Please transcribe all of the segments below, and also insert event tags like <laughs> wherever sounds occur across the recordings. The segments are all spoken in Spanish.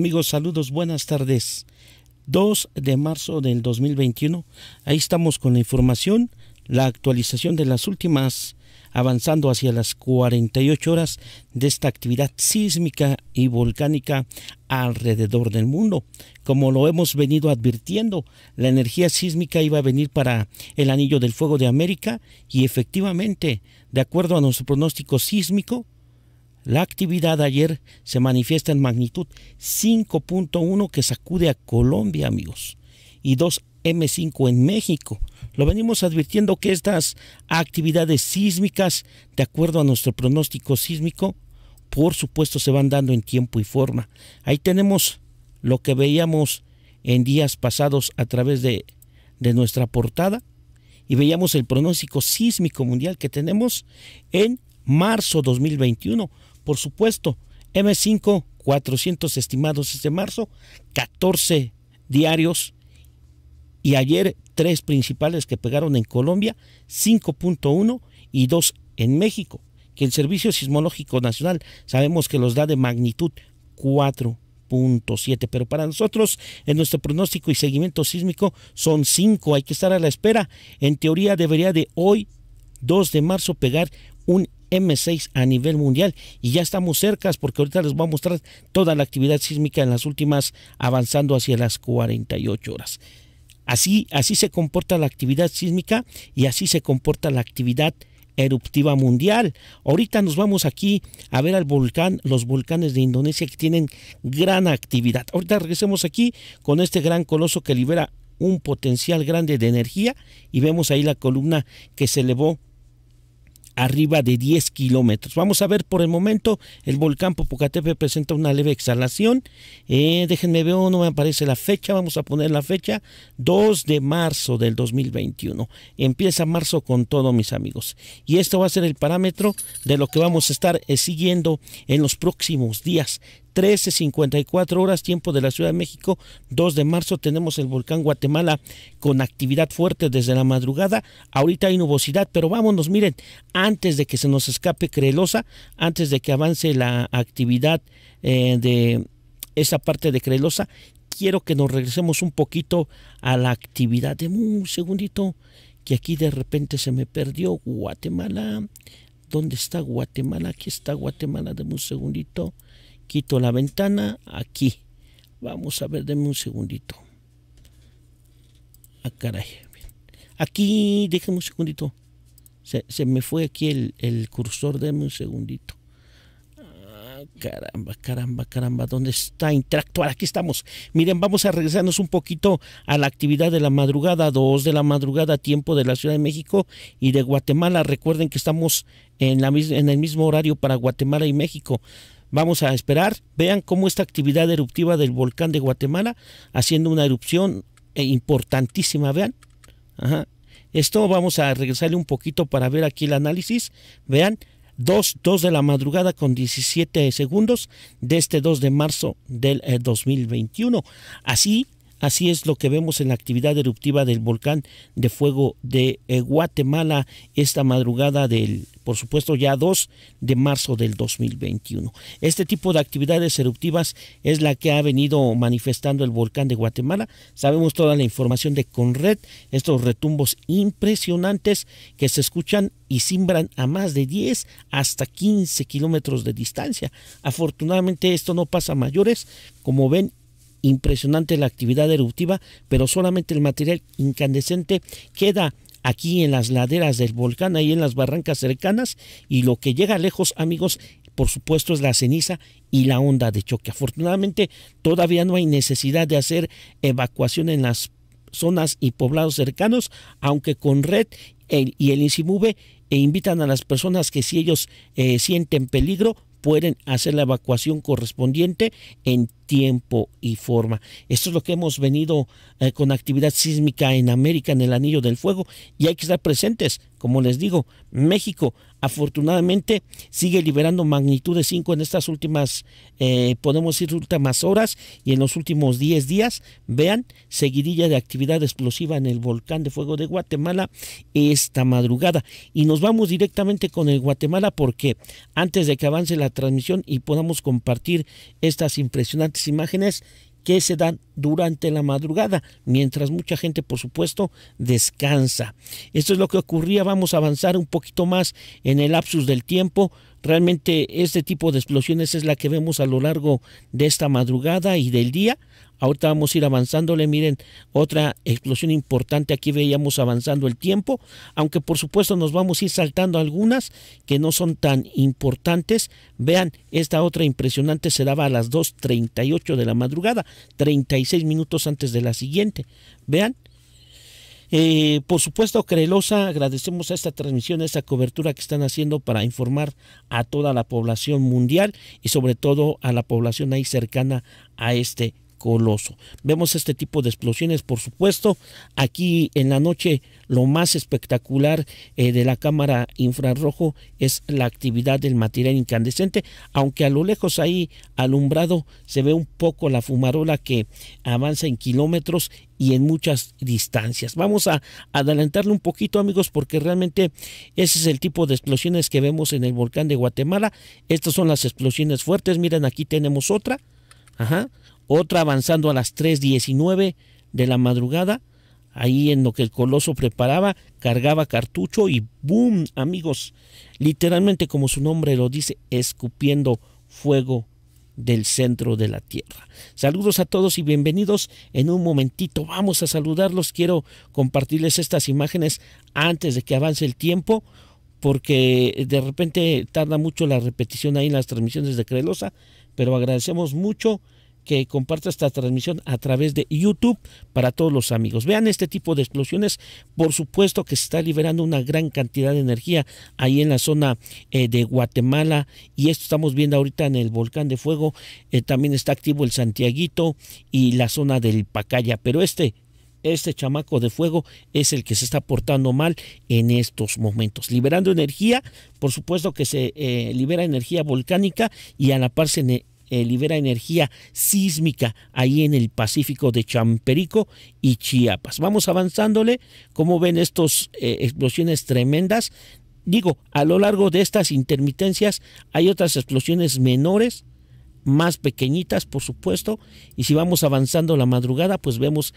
Amigos, saludos, buenas tardes. 2 de marzo del 2021, ahí estamos con la información, la actualización de las últimas, avanzando hacia las 48 horas de esta actividad sísmica y volcánica alrededor del mundo. Como lo hemos venido advirtiendo, la energía sísmica iba a venir para el Anillo del Fuego de América y efectivamente, de acuerdo a nuestro pronóstico sísmico, la actividad ayer se manifiesta en magnitud 5.1 que sacude a Colombia, amigos, y 2M5 en México. Lo venimos advirtiendo que estas actividades sísmicas, de acuerdo a nuestro pronóstico sísmico, por supuesto se van dando en tiempo y forma. Ahí tenemos lo que veíamos en días pasados a través de, de nuestra portada y veíamos el pronóstico sísmico mundial que tenemos en marzo 2021 por supuesto, M5 400 estimados este marzo, 14 diarios y ayer tres principales que pegaron en Colombia, 5.1 y 2 en México, que el Servicio Sismológico Nacional sabemos que los da de magnitud 4.7, pero para nosotros en nuestro pronóstico y seguimiento sísmico son 5, hay que estar a la espera. En teoría debería de hoy, 2 de marzo, pegar un M6 a nivel mundial y ya estamos cercas porque ahorita les voy a mostrar toda la actividad sísmica en las últimas avanzando hacia las 48 horas. Así, así se comporta la actividad sísmica y así se comporta la actividad eruptiva mundial. Ahorita nos vamos aquí a ver al volcán, los volcanes de Indonesia que tienen gran actividad. Ahorita regresemos aquí con este gran coloso que libera un potencial grande de energía y vemos ahí la columna que se elevó arriba de 10 kilómetros. Vamos a ver por el momento, el volcán Popocatépetl presenta una leve exhalación. Eh, déjenme ver, oh, no me aparece la fecha, vamos a poner la fecha, 2 de marzo del 2021. Empieza marzo con todo, mis amigos. Y esto va a ser el parámetro de lo que vamos a estar eh, siguiendo en los próximos días. 13.54 horas, tiempo de la Ciudad de México, 2 de marzo, tenemos el volcán Guatemala con actividad fuerte desde la madrugada. Ahorita hay nubosidad, pero vámonos, miren, antes de que se nos escape Crelosa, antes de que avance la actividad eh, de esa parte de Crelosa, quiero que nos regresemos un poquito a la actividad. de un segundito, que aquí de repente se me perdió Guatemala. ¿Dónde está Guatemala? Aquí está Guatemala, de un segundito quito la ventana aquí. Vamos a ver, ...deme un segundito. Ah, caray. Aquí, déjenme un segundito. Se, me fue aquí el, el cursor, denme un segundito. Ah, caramba, caramba, caramba, ¿dónde está interactuar? Aquí estamos. Miren, vamos a regresarnos un poquito a la actividad de la madrugada, 2 de la madrugada, tiempo de la Ciudad de México y de Guatemala. Recuerden que estamos en, la, en el mismo horario para Guatemala y México. Vamos a esperar, vean cómo esta actividad eruptiva del volcán de Guatemala, haciendo una erupción eh, importantísima, vean. Esto vamos a regresarle un poquito para ver aquí el análisis. Vean, 2, de la madrugada con 17 segundos de este 2 de marzo del 2021. Eh, así, así es lo que vemos en la actividad eruptiva del volcán de fuego de eh, Guatemala esta madrugada del por supuesto ya 2 de marzo del 2021. Este tipo de actividades eruptivas es la que ha venido manifestando el volcán de Guatemala. Sabemos toda la información de Conred, estos retumbos impresionantes que se escuchan y simbran a más de 10 hasta 15 kilómetros de distancia. Afortunadamente esto no pasa a mayores, como ven impresionante la actividad eruptiva, pero solamente el material incandescente queda aquí en las laderas del volcán, ahí en las barrancas cercanas, y lo que llega lejos, amigos, por supuesto es la ceniza y la onda de choque. Afortunadamente todavía no hay necesidad de hacer evacuación en las zonas y poblados cercanos, aunque con red y el e invitan a las personas que si ellos eh, sienten peligro pueden hacer la evacuación correspondiente en tiempo y forma. Esto es lo que hemos venido eh, con actividad sísmica en América, en el Anillo del Fuego, y hay que estar presentes. Como les digo, México afortunadamente sigue liberando magnitud de 5 en estas últimas, eh, podemos decir, últimas horas y en los últimos 10 días. Vean, seguidilla de actividad explosiva en el volcán de fuego de Guatemala esta madrugada. Y nos vamos directamente con el Guatemala porque antes de que avance la transmisión y podamos compartir estas impresionantes imágenes que se dan durante la madrugada, mientras mucha gente, por supuesto, descansa. Esto es lo que ocurría, vamos a avanzar un poquito más en el lapsus del tiempo. Realmente este tipo de explosiones es la que vemos a lo largo de esta madrugada y del día. Ahorita vamos a ir avanzándole. Miren, otra explosión importante. Aquí veíamos avanzando el tiempo. Aunque por supuesto nos vamos a ir saltando algunas que no son tan importantes. Vean, esta otra impresionante se daba a las 2.38 de la madrugada. 36 minutos antes de la siguiente. Vean. Eh, por supuesto, Crelosa, agradecemos a esta transmisión, esta cobertura que están haciendo para informar a toda la población mundial y sobre todo a la población ahí cercana a este Coloso. Vemos este tipo de explosiones, por supuesto. Aquí en la noche lo más espectacular eh, de la cámara infrarrojo es la actividad del material incandescente, aunque a lo lejos ahí alumbrado se ve un poco la fumarola que avanza en kilómetros y en muchas distancias. Vamos a adelantarle un poquito amigos porque realmente ese es el tipo de explosiones que vemos en el volcán de Guatemala. Estas son las explosiones fuertes. Miren, aquí tenemos otra. Ajá otra avanzando a las 3.19 de la madrugada, ahí en lo que el coloso preparaba, cargaba cartucho y ¡boom! Amigos, literalmente como su nombre lo dice, escupiendo fuego del centro de la tierra. Saludos a todos y bienvenidos. En un momentito vamos a saludarlos. Quiero compartirles estas imágenes antes de que avance el tiempo porque de repente tarda mucho la repetición ahí en las transmisiones de Crelosa, pero agradecemos mucho que comparta esta transmisión a través de YouTube para todos los amigos. Vean este tipo de explosiones, por supuesto que se está liberando una gran cantidad de energía ahí en la zona eh, de Guatemala y esto estamos viendo ahorita en el volcán de fuego, eh, también está activo el Santiaguito y la zona del Pacaya, pero este este chamaco de fuego es el que se está portando mal en estos momentos. Liberando energía, por supuesto que se eh, libera energía volcánica y a la par se, eh, libera energía sísmica ahí en el Pacífico de Champerico y Chiapas. Vamos avanzándole, como ven estas eh, explosiones tremendas. Digo, a lo largo de estas intermitencias hay otras explosiones menores, más pequeñitas, por supuesto, y si vamos avanzando la madrugada, pues vemos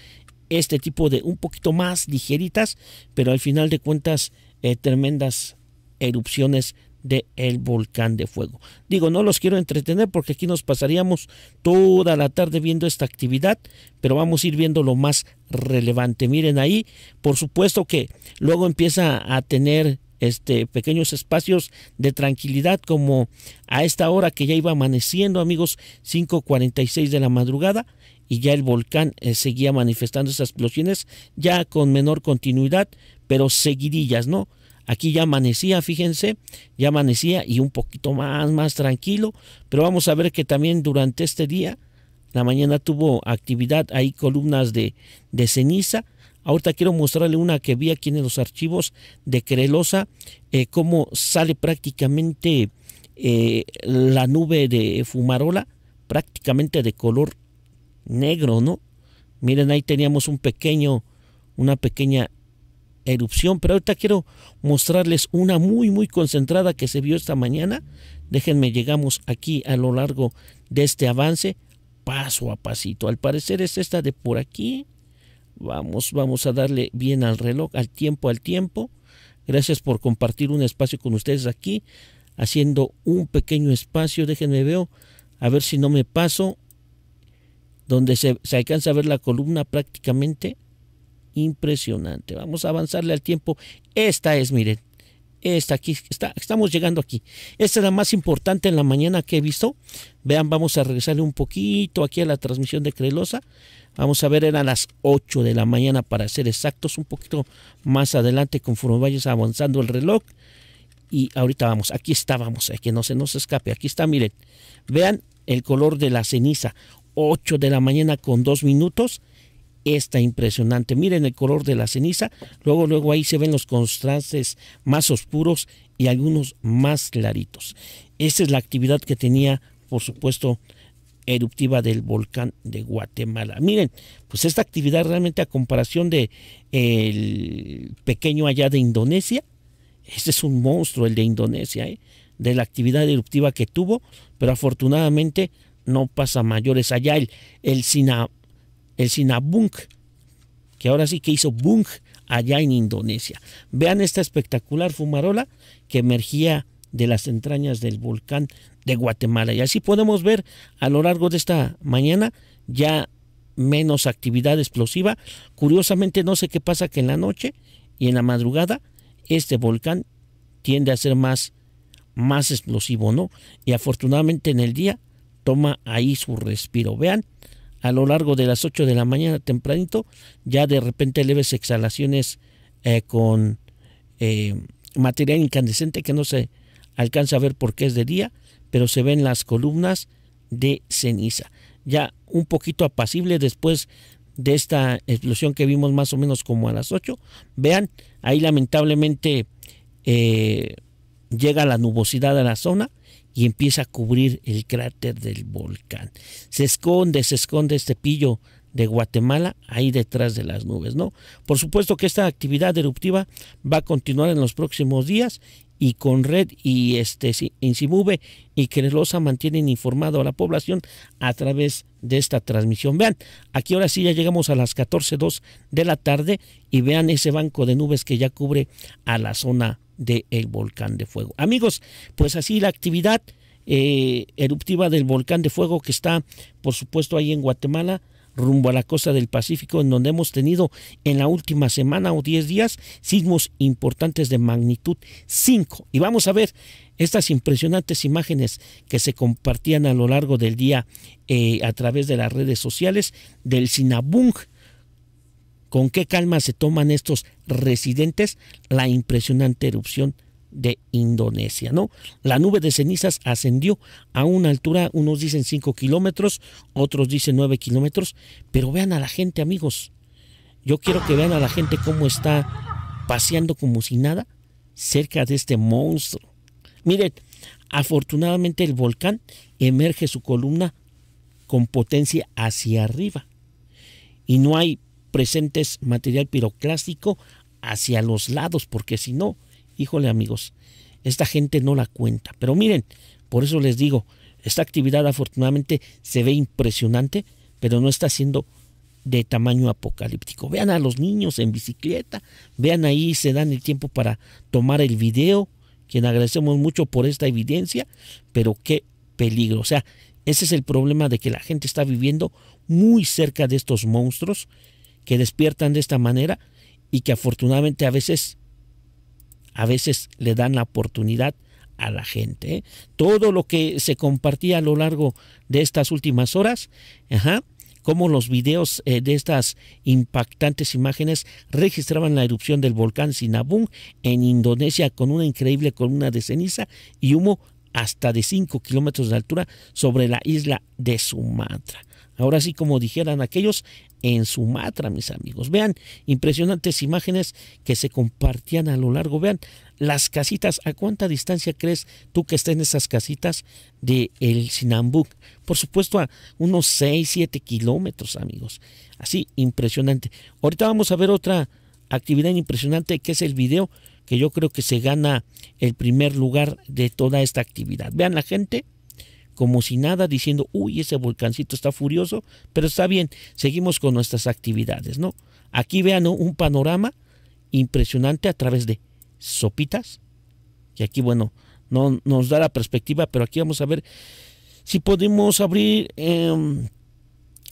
este tipo de un poquito más ligeritas, pero al final de cuentas eh, tremendas erupciones del el volcán de fuego. Digo, no los quiero entretener porque aquí nos pasaríamos toda la tarde viendo esta actividad, pero vamos a ir viendo lo más relevante. Miren ahí, por supuesto que luego empieza a tener este, pequeños espacios de tranquilidad como a esta hora que ya iba amaneciendo, amigos, 5.46 de la madrugada y ya el volcán eh, seguía manifestando esas explosiones ya con menor continuidad, pero seguidillas, ¿no? Aquí ya amanecía, fíjense, ya amanecía y un poquito más, más tranquilo, pero vamos a ver que también durante este día, la mañana tuvo actividad, hay columnas de, de ceniza. Ahorita quiero mostrarle una que vi aquí en los archivos de Querelosa, eh, cómo sale prácticamente eh, la nube de fumarola, prácticamente de color negro, ¿no? Miren, ahí teníamos un pequeño, una pequeña erupción, pero ahorita quiero mostrarles una muy muy concentrada que se vio esta mañana. Déjenme, llegamos aquí a lo largo de este avance, paso a pasito. Al parecer es esta de por aquí. Vamos, vamos a darle bien al reloj, al tiempo, al tiempo. Gracias por compartir un espacio con ustedes aquí, haciendo un pequeño espacio. Déjenme veo, a ver si no me paso, donde se, se alcanza a ver la columna prácticamente impresionante. Vamos a avanzarle al tiempo. Esta es, miren, esta aquí, está, estamos llegando aquí. Esta es la más importante en la mañana que he visto. Vean, vamos a regresarle un poquito aquí a la transmisión de Crelosa. Vamos a ver, eran las 8 de la mañana para ser exactos, un poquito más adelante conforme vayas avanzando el reloj. Y ahorita vamos, aquí está, vamos, eh, que no se nos escape. Aquí está, miren, vean el color de la ceniza. 8 de la mañana con 2 minutos está impresionante. Miren el color de la ceniza, luego luego ahí se ven los contrastes más oscuros y algunos más claritos. Esa es la actividad que tenía, por supuesto, eruptiva del volcán de Guatemala. Miren, pues esta actividad realmente a comparación de el pequeño allá de Indonesia, este es un monstruo el de Indonesia, ¿eh? de la actividad eruptiva que tuvo, pero afortunadamente no pasa mayores allá el, el Sina, el Sinabung, que ahora sí que hizo Bung allá en Indonesia. Vean esta espectacular fumarola que emergía de las entrañas del volcán de Guatemala. Y así podemos ver a lo largo de esta mañana ya menos actividad explosiva. Curiosamente no sé qué pasa que en la noche y en la madrugada este volcán tiende a ser más, más explosivo, ¿no? Y afortunadamente en el día toma ahí su respiro. Vean a lo largo de las 8 de la mañana tempranito, ya de repente leves exhalaciones eh, con eh, material incandescente que no se alcanza a ver porque es de día, pero se ven las columnas de ceniza. Ya un poquito apacible después de esta explosión que vimos más o menos como a las 8. Vean, ahí lamentablemente eh, llega la nubosidad a la zona y empieza a cubrir el cráter del volcán. Se esconde, se esconde este pillo de Guatemala ahí detrás de las nubes, ¿no? Por supuesto que esta actividad eruptiva va a continuar en los próximos días y con Red y este Insimube y Querelosa mantienen informado a la población a través de esta transmisión. Vean, aquí ahora sí ya llegamos a las 14.02 de la tarde y vean ese banco de nubes que ya cubre a la zona del volcán de fuego. Amigos, pues así la actividad eh, eruptiva del volcán de fuego que está, por supuesto, ahí en Guatemala rumbo a la costa del Pacífico, en donde hemos tenido en la última semana o 10 días sismos importantes de magnitud 5. Y vamos a ver estas impresionantes imágenes que se compartían a lo largo del día eh, a través de las redes sociales del Sinabung, con qué calma se toman estos residentes la impresionante erupción de Indonesia, ¿no? La nube de cenizas ascendió a una altura, unos dicen 5 kilómetros, otros dicen 9 kilómetros, pero vean a la gente, amigos. Yo quiero que vean a la gente cómo está paseando como si nada cerca de este monstruo. Miren, afortunadamente el volcán emerge su columna con potencia hacia arriba y no hay presentes material piroclástico hacia los lados, porque si no, híjole amigos, esta gente no la cuenta. Pero miren, por eso les digo, esta actividad afortunadamente se ve impresionante, pero no está siendo de tamaño apocalíptico. Vean a los niños en bicicleta, vean ahí, se dan el tiempo para tomar el video, quien agradecemos mucho por esta evidencia, pero qué peligro. O sea, ese es el problema de que la gente está viviendo muy cerca de estos monstruos que despiertan de esta manera y que afortunadamente a veces, a veces le dan la oportunidad a la gente. ¿eh? Todo lo que se compartía a lo largo de estas últimas horas, ajá, como los videos eh, de estas impactantes imágenes registraban la erupción del volcán Sinabung en Indonesia con una increíble columna de ceniza y humo hasta de 5 kilómetros de altura sobre la isla de Sumatra. Ahora sí, como dijeran aquellos, en Sumatra, mis amigos. Vean, impresionantes imágenes que se compartían a lo largo. Vean, las casitas, ¿a cuánta distancia crees tú que estén esas casitas de el Sinambú? Por supuesto, a unos 6, 7 kilómetros, amigos. Así, impresionante. Ahorita vamos a ver otra actividad impresionante que es el video que yo creo que se gana el primer lugar de toda esta actividad. Vean la gente como si nada, diciendo, uy, ese volcancito está furioso, pero está bien, seguimos con nuestras actividades, ¿no? Aquí vean un panorama impresionante a través de sopitas, y aquí, bueno, no nos da la perspectiva, pero aquí vamos a ver si podemos abrir... Em,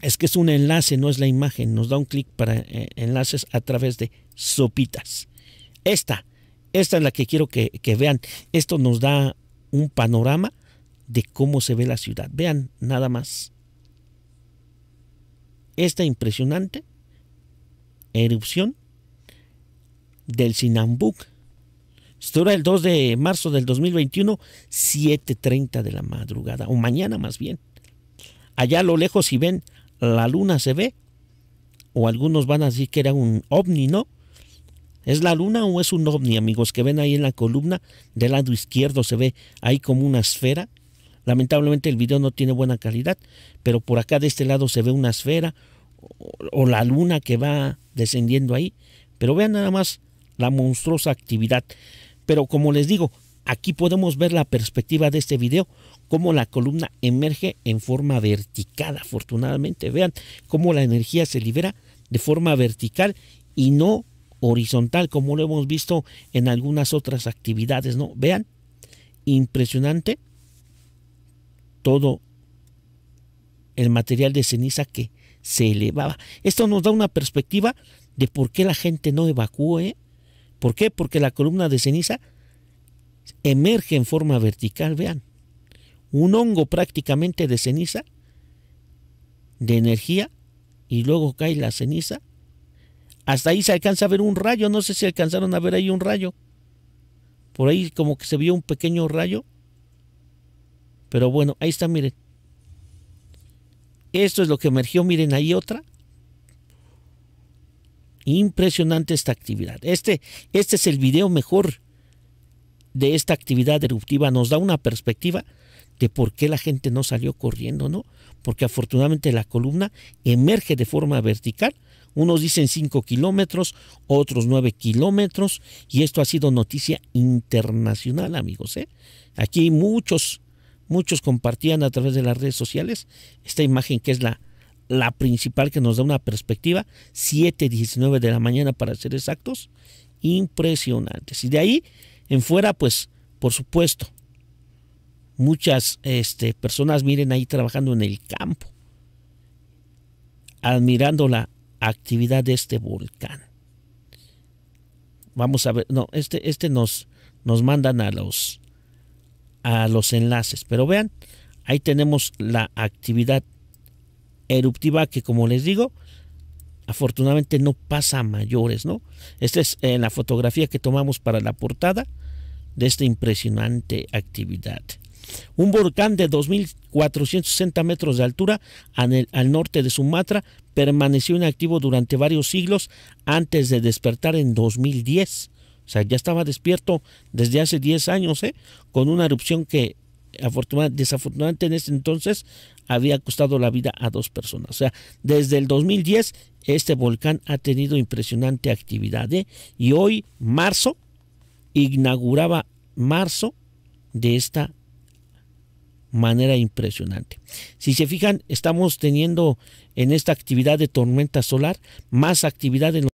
es que es un enlace, no es la imagen. Nos da un clic para eh, enlaces a través de sopitas. Esta, esta es la que quiero que vean. Esto nos da un panorama de cómo se ve la ciudad. Vean nada más. Esta impresionante erupción del Sinambuc. era el 2 de marzo del 2021, 7.30 de la madrugada, o mañana más bien. Allá a lo lejos si ven, la luna se ve, o algunos van a decir que era un ovni, ¿no? ¿Es la luna o es un ovni, amigos? Que ven ahí en la columna, del lado izquierdo se ve ahí como una esfera Lamentablemente el video no tiene buena calidad, pero por acá de este lado se ve una esfera o, la luna que va descendiendo ahí. Pero vean nada más la monstruosa actividad. Pero como les digo, aquí podemos ver la perspectiva de este video, cómo la columna emerge en forma vertical, afortunadamente. Vean cómo la energía se libera de forma vertical y no horizontal, como lo hemos visto en algunas otras actividades, ¿no? Vean, impresionante todo el material de ceniza que se elevaba. Esto nos da una perspectiva de por qué la gente no evacúa. ¿Por qué? Porque la columna de ceniza emerge en forma vertical, vean. Un hongo prácticamente de ceniza, de energía, y luego cae la ceniza. Hasta ahí se alcanza a ver un rayo, no sé si alcanzaron a ver ahí un rayo. Por ahí como que se vio un pequeño rayo pero bueno, ahí está, miren. Esto es lo que emergió, miren, ahí otra. Impresionante esta actividad. Este, este es el video mejor de esta actividad eruptiva. Nos da una perspectiva de por qué la gente no salió corriendo, ¿no? Porque afortunadamente la columna emerge de forma vertical. Unos dicen 5 kilómetros, otros 9 kilómetros. Y esto ha sido noticia internacional, amigos. ¿eh? Aquí hay muchos Muchos compartían a través de las redes sociales esta imagen que es la, la principal que nos da una perspectiva, 7.19 de la mañana para ser exactos, impresionantes. Y de ahí en fuera, pues, por supuesto, muchas este, personas miren ahí trabajando en el campo, admirando la actividad de este volcán. Vamos a ver, no, este, este nos, nos mandan a los a los enlaces. Pero vean, ahí tenemos la actividad eruptiva que como les digo, afortunadamente no pasa a mayores, ¿no? Esta es eh, la fotografía que tomamos para la portada de esta impresionante actividad. Un volcán de 2.460 metros de altura al norte de Sumatra permaneció inactivo durante varios siglos antes de despertar en 2010 o sea, ya estaba despierto desde hace 10 años, ¿eh? con una erupción que desafortunadamente en ese entonces había costado la vida a dos personas. O sea, desde el 2010 este volcán ha tenido impresionante actividad. ¿eh? Y hoy, marzo, inauguraba marzo de esta manera impresionante. Si se fijan, estamos teniendo en esta actividad de tormenta solar más actividad en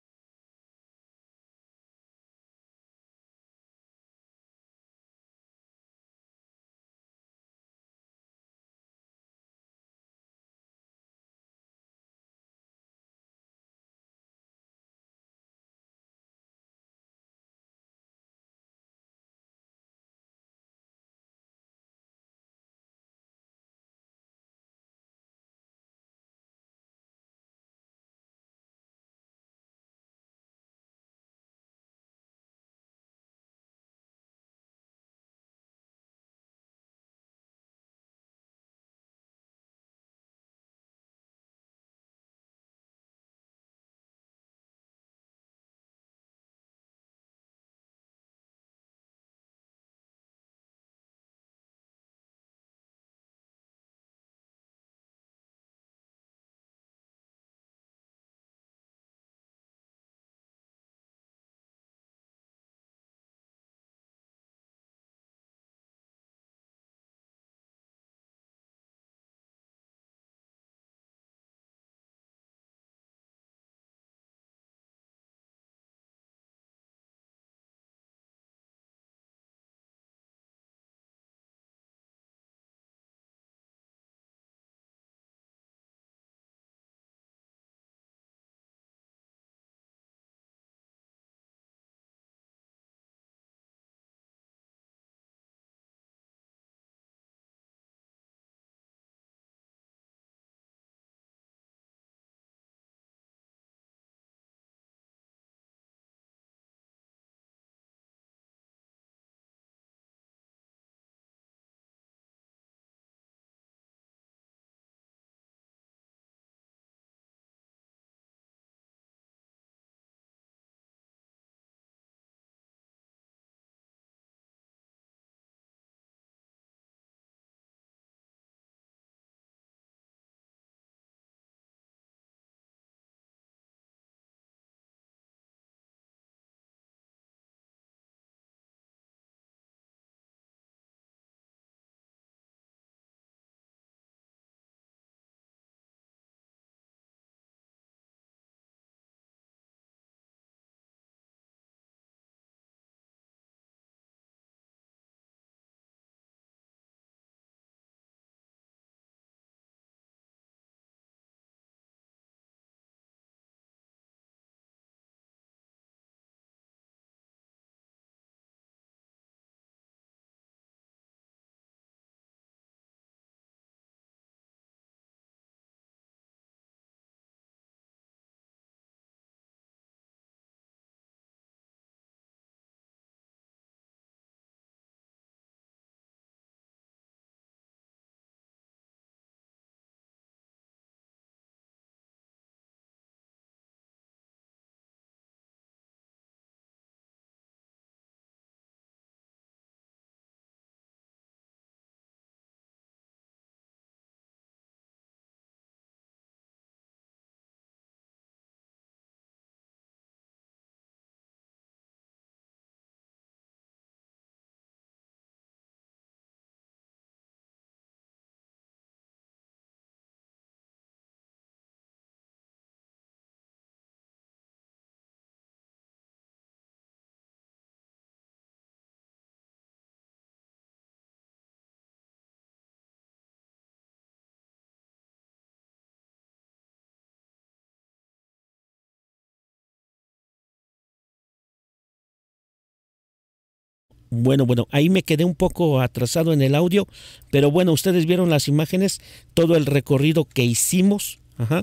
Bueno, bueno, ahí me quedé un poco atrasado en el audio, pero bueno, ustedes vieron las imágenes, todo el recorrido que hicimos. Ajá.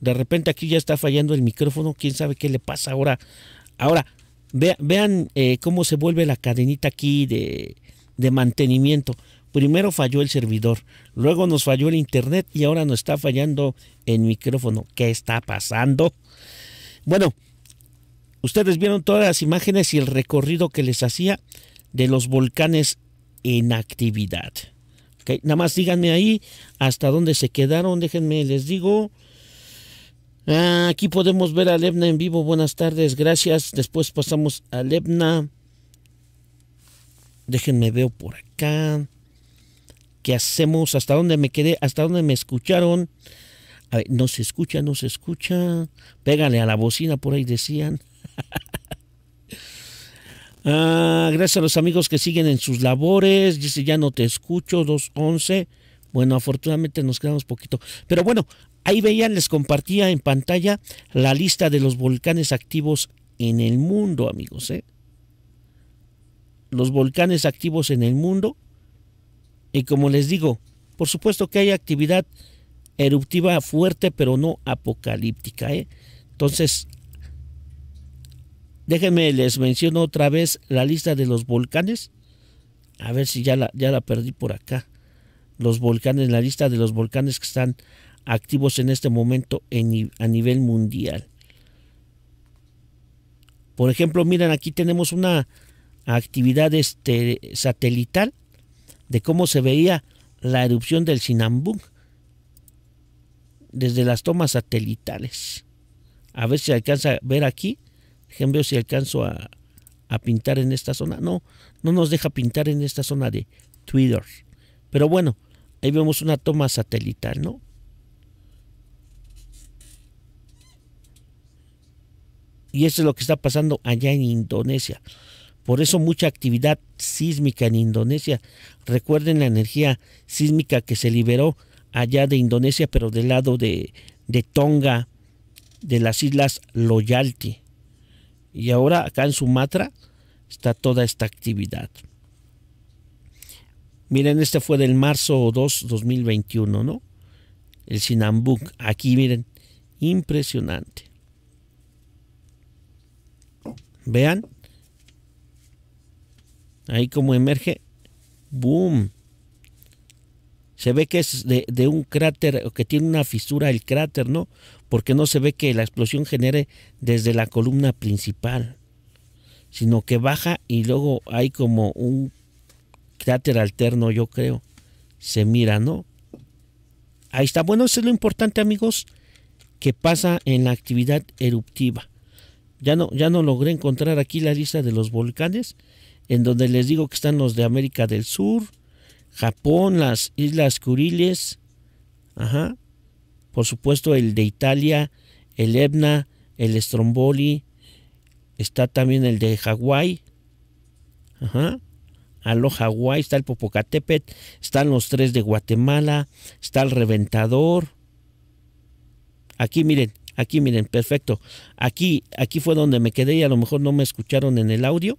De repente aquí ya está fallando el micrófono, quién sabe qué le pasa ahora. Ahora, vean eh, cómo se vuelve la cadenita aquí de, de mantenimiento. Primero falló el servidor, luego nos falló el internet y ahora nos está fallando el micrófono. ¿Qué está pasando? Bueno, ustedes vieron todas las imágenes y el recorrido que les hacía de los volcanes en actividad. Nada más díganme ahí hasta dónde se quedaron, déjenme, les digo. Ah, aquí podemos ver a Lebna en vivo, buenas tardes, gracias. Después pasamos a Lebna. Déjenme veo por acá. ¿Qué hacemos? ¿Hasta dónde me quedé? ¿Hasta dónde me escucharon? A ver, no se escucha, no se escucha. Pégale a la bocina, por ahí decían. <laughs> Ah, gracias a los amigos que siguen en sus labores. Dice, ya no te escucho, 211. Bueno, afortunadamente nos quedamos poquito. Pero bueno, ahí veían, les compartía en pantalla la lista de los volcanes activos en el mundo, amigos. ¿eh? Los volcanes activos en el mundo. Y como les digo, por supuesto que hay actividad eruptiva fuerte, pero no apocalíptica. ¿eh? Entonces, Déjenme les menciono otra vez la lista de los volcanes. A ver si ya la, ya la perdí por acá. Los volcanes, la lista de los volcanes que están activos en este momento a nivel mundial. Por ejemplo, miren, aquí tenemos una actividad este, satelital de cómo se veía la erupción del Sinambú. desde las tomas satelitales. A ver si alcanza a ver aquí déjenme si alcanzo a, pintar en esta zona. No, no nos deja pintar en esta zona de Twitter. Pero bueno, ahí vemos una toma satelital, ¿no? Y eso es lo que está pasando allá en Indonesia. Por eso mucha actividad sísmica en Indonesia. Recuerden la energía sísmica que se liberó allá de Indonesia, pero del lado de, de Tonga, de las islas Loyalty. Y ahora acá en Sumatra está toda esta actividad. Miren, este fue del marzo 2, 2021, ¿no? El Sinambuk. Aquí, miren, impresionante. Vean. Ahí como emerge. ¡Boom! Se ve que es de, de un cráter, que tiene una fisura el cráter, ¿no? porque no se ve que la explosión genere desde la columna principal, sino que baja y luego hay como un cráter alterno, yo creo. Se mira, ¿no? Ahí está. Bueno, eso es lo importante, amigos, que pasa en la actividad eruptiva. Ya no, ya no logré encontrar aquí la lista de los volcanes, en donde les digo que están los de América del Sur, Japón, las Islas Kuriles, ajá, por supuesto el de Italia, el Ebna, el Stromboli, está también el de Hawái, ajá, Alo Hawái, está el Popocatépetl, están los tres de Guatemala, está el Reventador. Aquí miren, aquí miren, perfecto. Aquí, aquí fue donde me quedé y a lo mejor no me escucharon en el audio.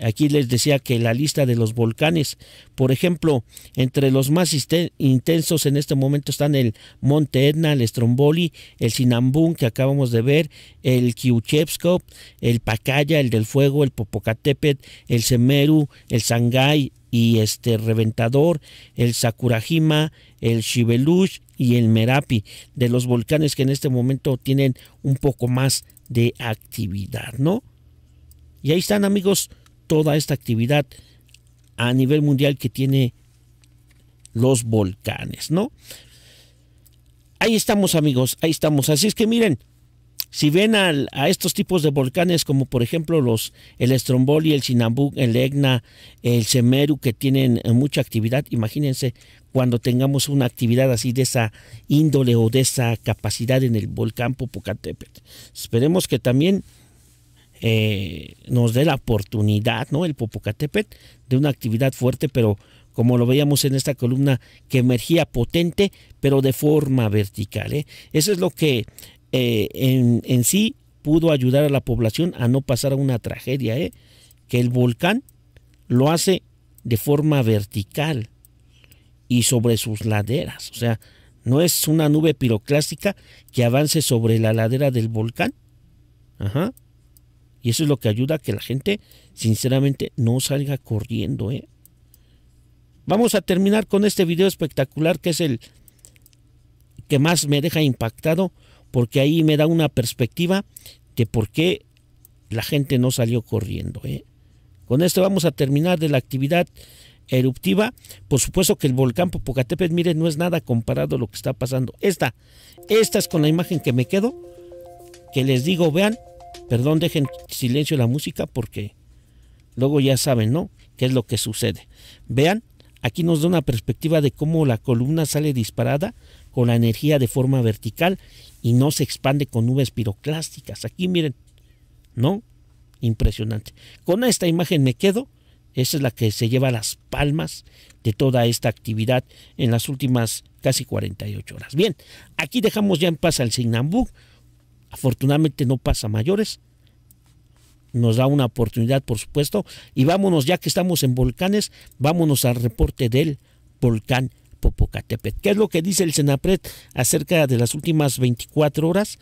Aquí les decía que la lista de los volcanes, por ejemplo, entre los más intensos en este momento están el Monte Etna, el Stromboli, el Sinambún que acabamos de ver, el Kiuchevskop, el Pacaya, el del Fuego, el Popocatépetl, el Semeru, el Sangay y este Reventador, el Sakurajima, el Shibelush y el Merapi, de los volcanes que en este momento tienen un poco más de actividad, ¿no? Y ahí están amigos toda esta actividad a nivel mundial que tiene los volcanes, ¿no? Ahí estamos amigos, ahí estamos. Así es que miren, si ven a estos tipos de volcanes como por ejemplo los el Stromboli, el Sinambú, el Egna, el Semeru que tienen eh, mucha actividad, imagínense cuando tengamos una actividad así de esa índole o de esa capacidad en el volcán Popocatépetl. Esperemos que también eh, nos dé la oportunidad, ¿no? El Popocatépetl de una actividad fuerte, pero como lo veíamos en esta columna, que emergía potente, pero de forma vertical. ¿eh? Eso es lo que eh, en, sí pudo ayudar a la población a no pasar a una tragedia, ¿eh? que el volcán lo hace de forma vertical y sobre sus laderas. O sea, no es una nube piroclástica que avance sobre la ladera del volcán. Ajá. Y eso es lo que ayuda a que la gente, sinceramente, no salga corriendo. ¿eh? Vamos a terminar con este video espectacular que es el que más me deja impactado porque ahí me da una perspectiva de por qué la gente no salió corriendo. ¿eh? Con esto vamos a terminar de la actividad eruptiva. Por supuesto que el volcán Popocatépetl, miren, no es nada comparado a lo que está pasando. Esta, esta es con la imagen que me quedo, que les digo, vean, Perdón, dejen silencio la música porque luego ya saben, ¿no? ¿Qué es lo que sucede? Vean, aquí nos da una perspectiva de cómo la columna sale disparada con la energía de forma vertical y no se expande con nubes piroclásticas. Aquí miren, ¿no? Impresionante. Con esta imagen me quedo. Esa es la que se lleva las palmas de toda esta actividad en las últimas casi 48 horas. Bien, aquí dejamos ya en paz al Signambú. Afortunadamente no pasa mayores. Nos da una oportunidad, por supuesto. Y vámonos, ya que estamos en volcanes, vámonos al reporte del volcán Popocatépetl. ¿Qué es lo que dice el senapret acerca de las últimas 24 horas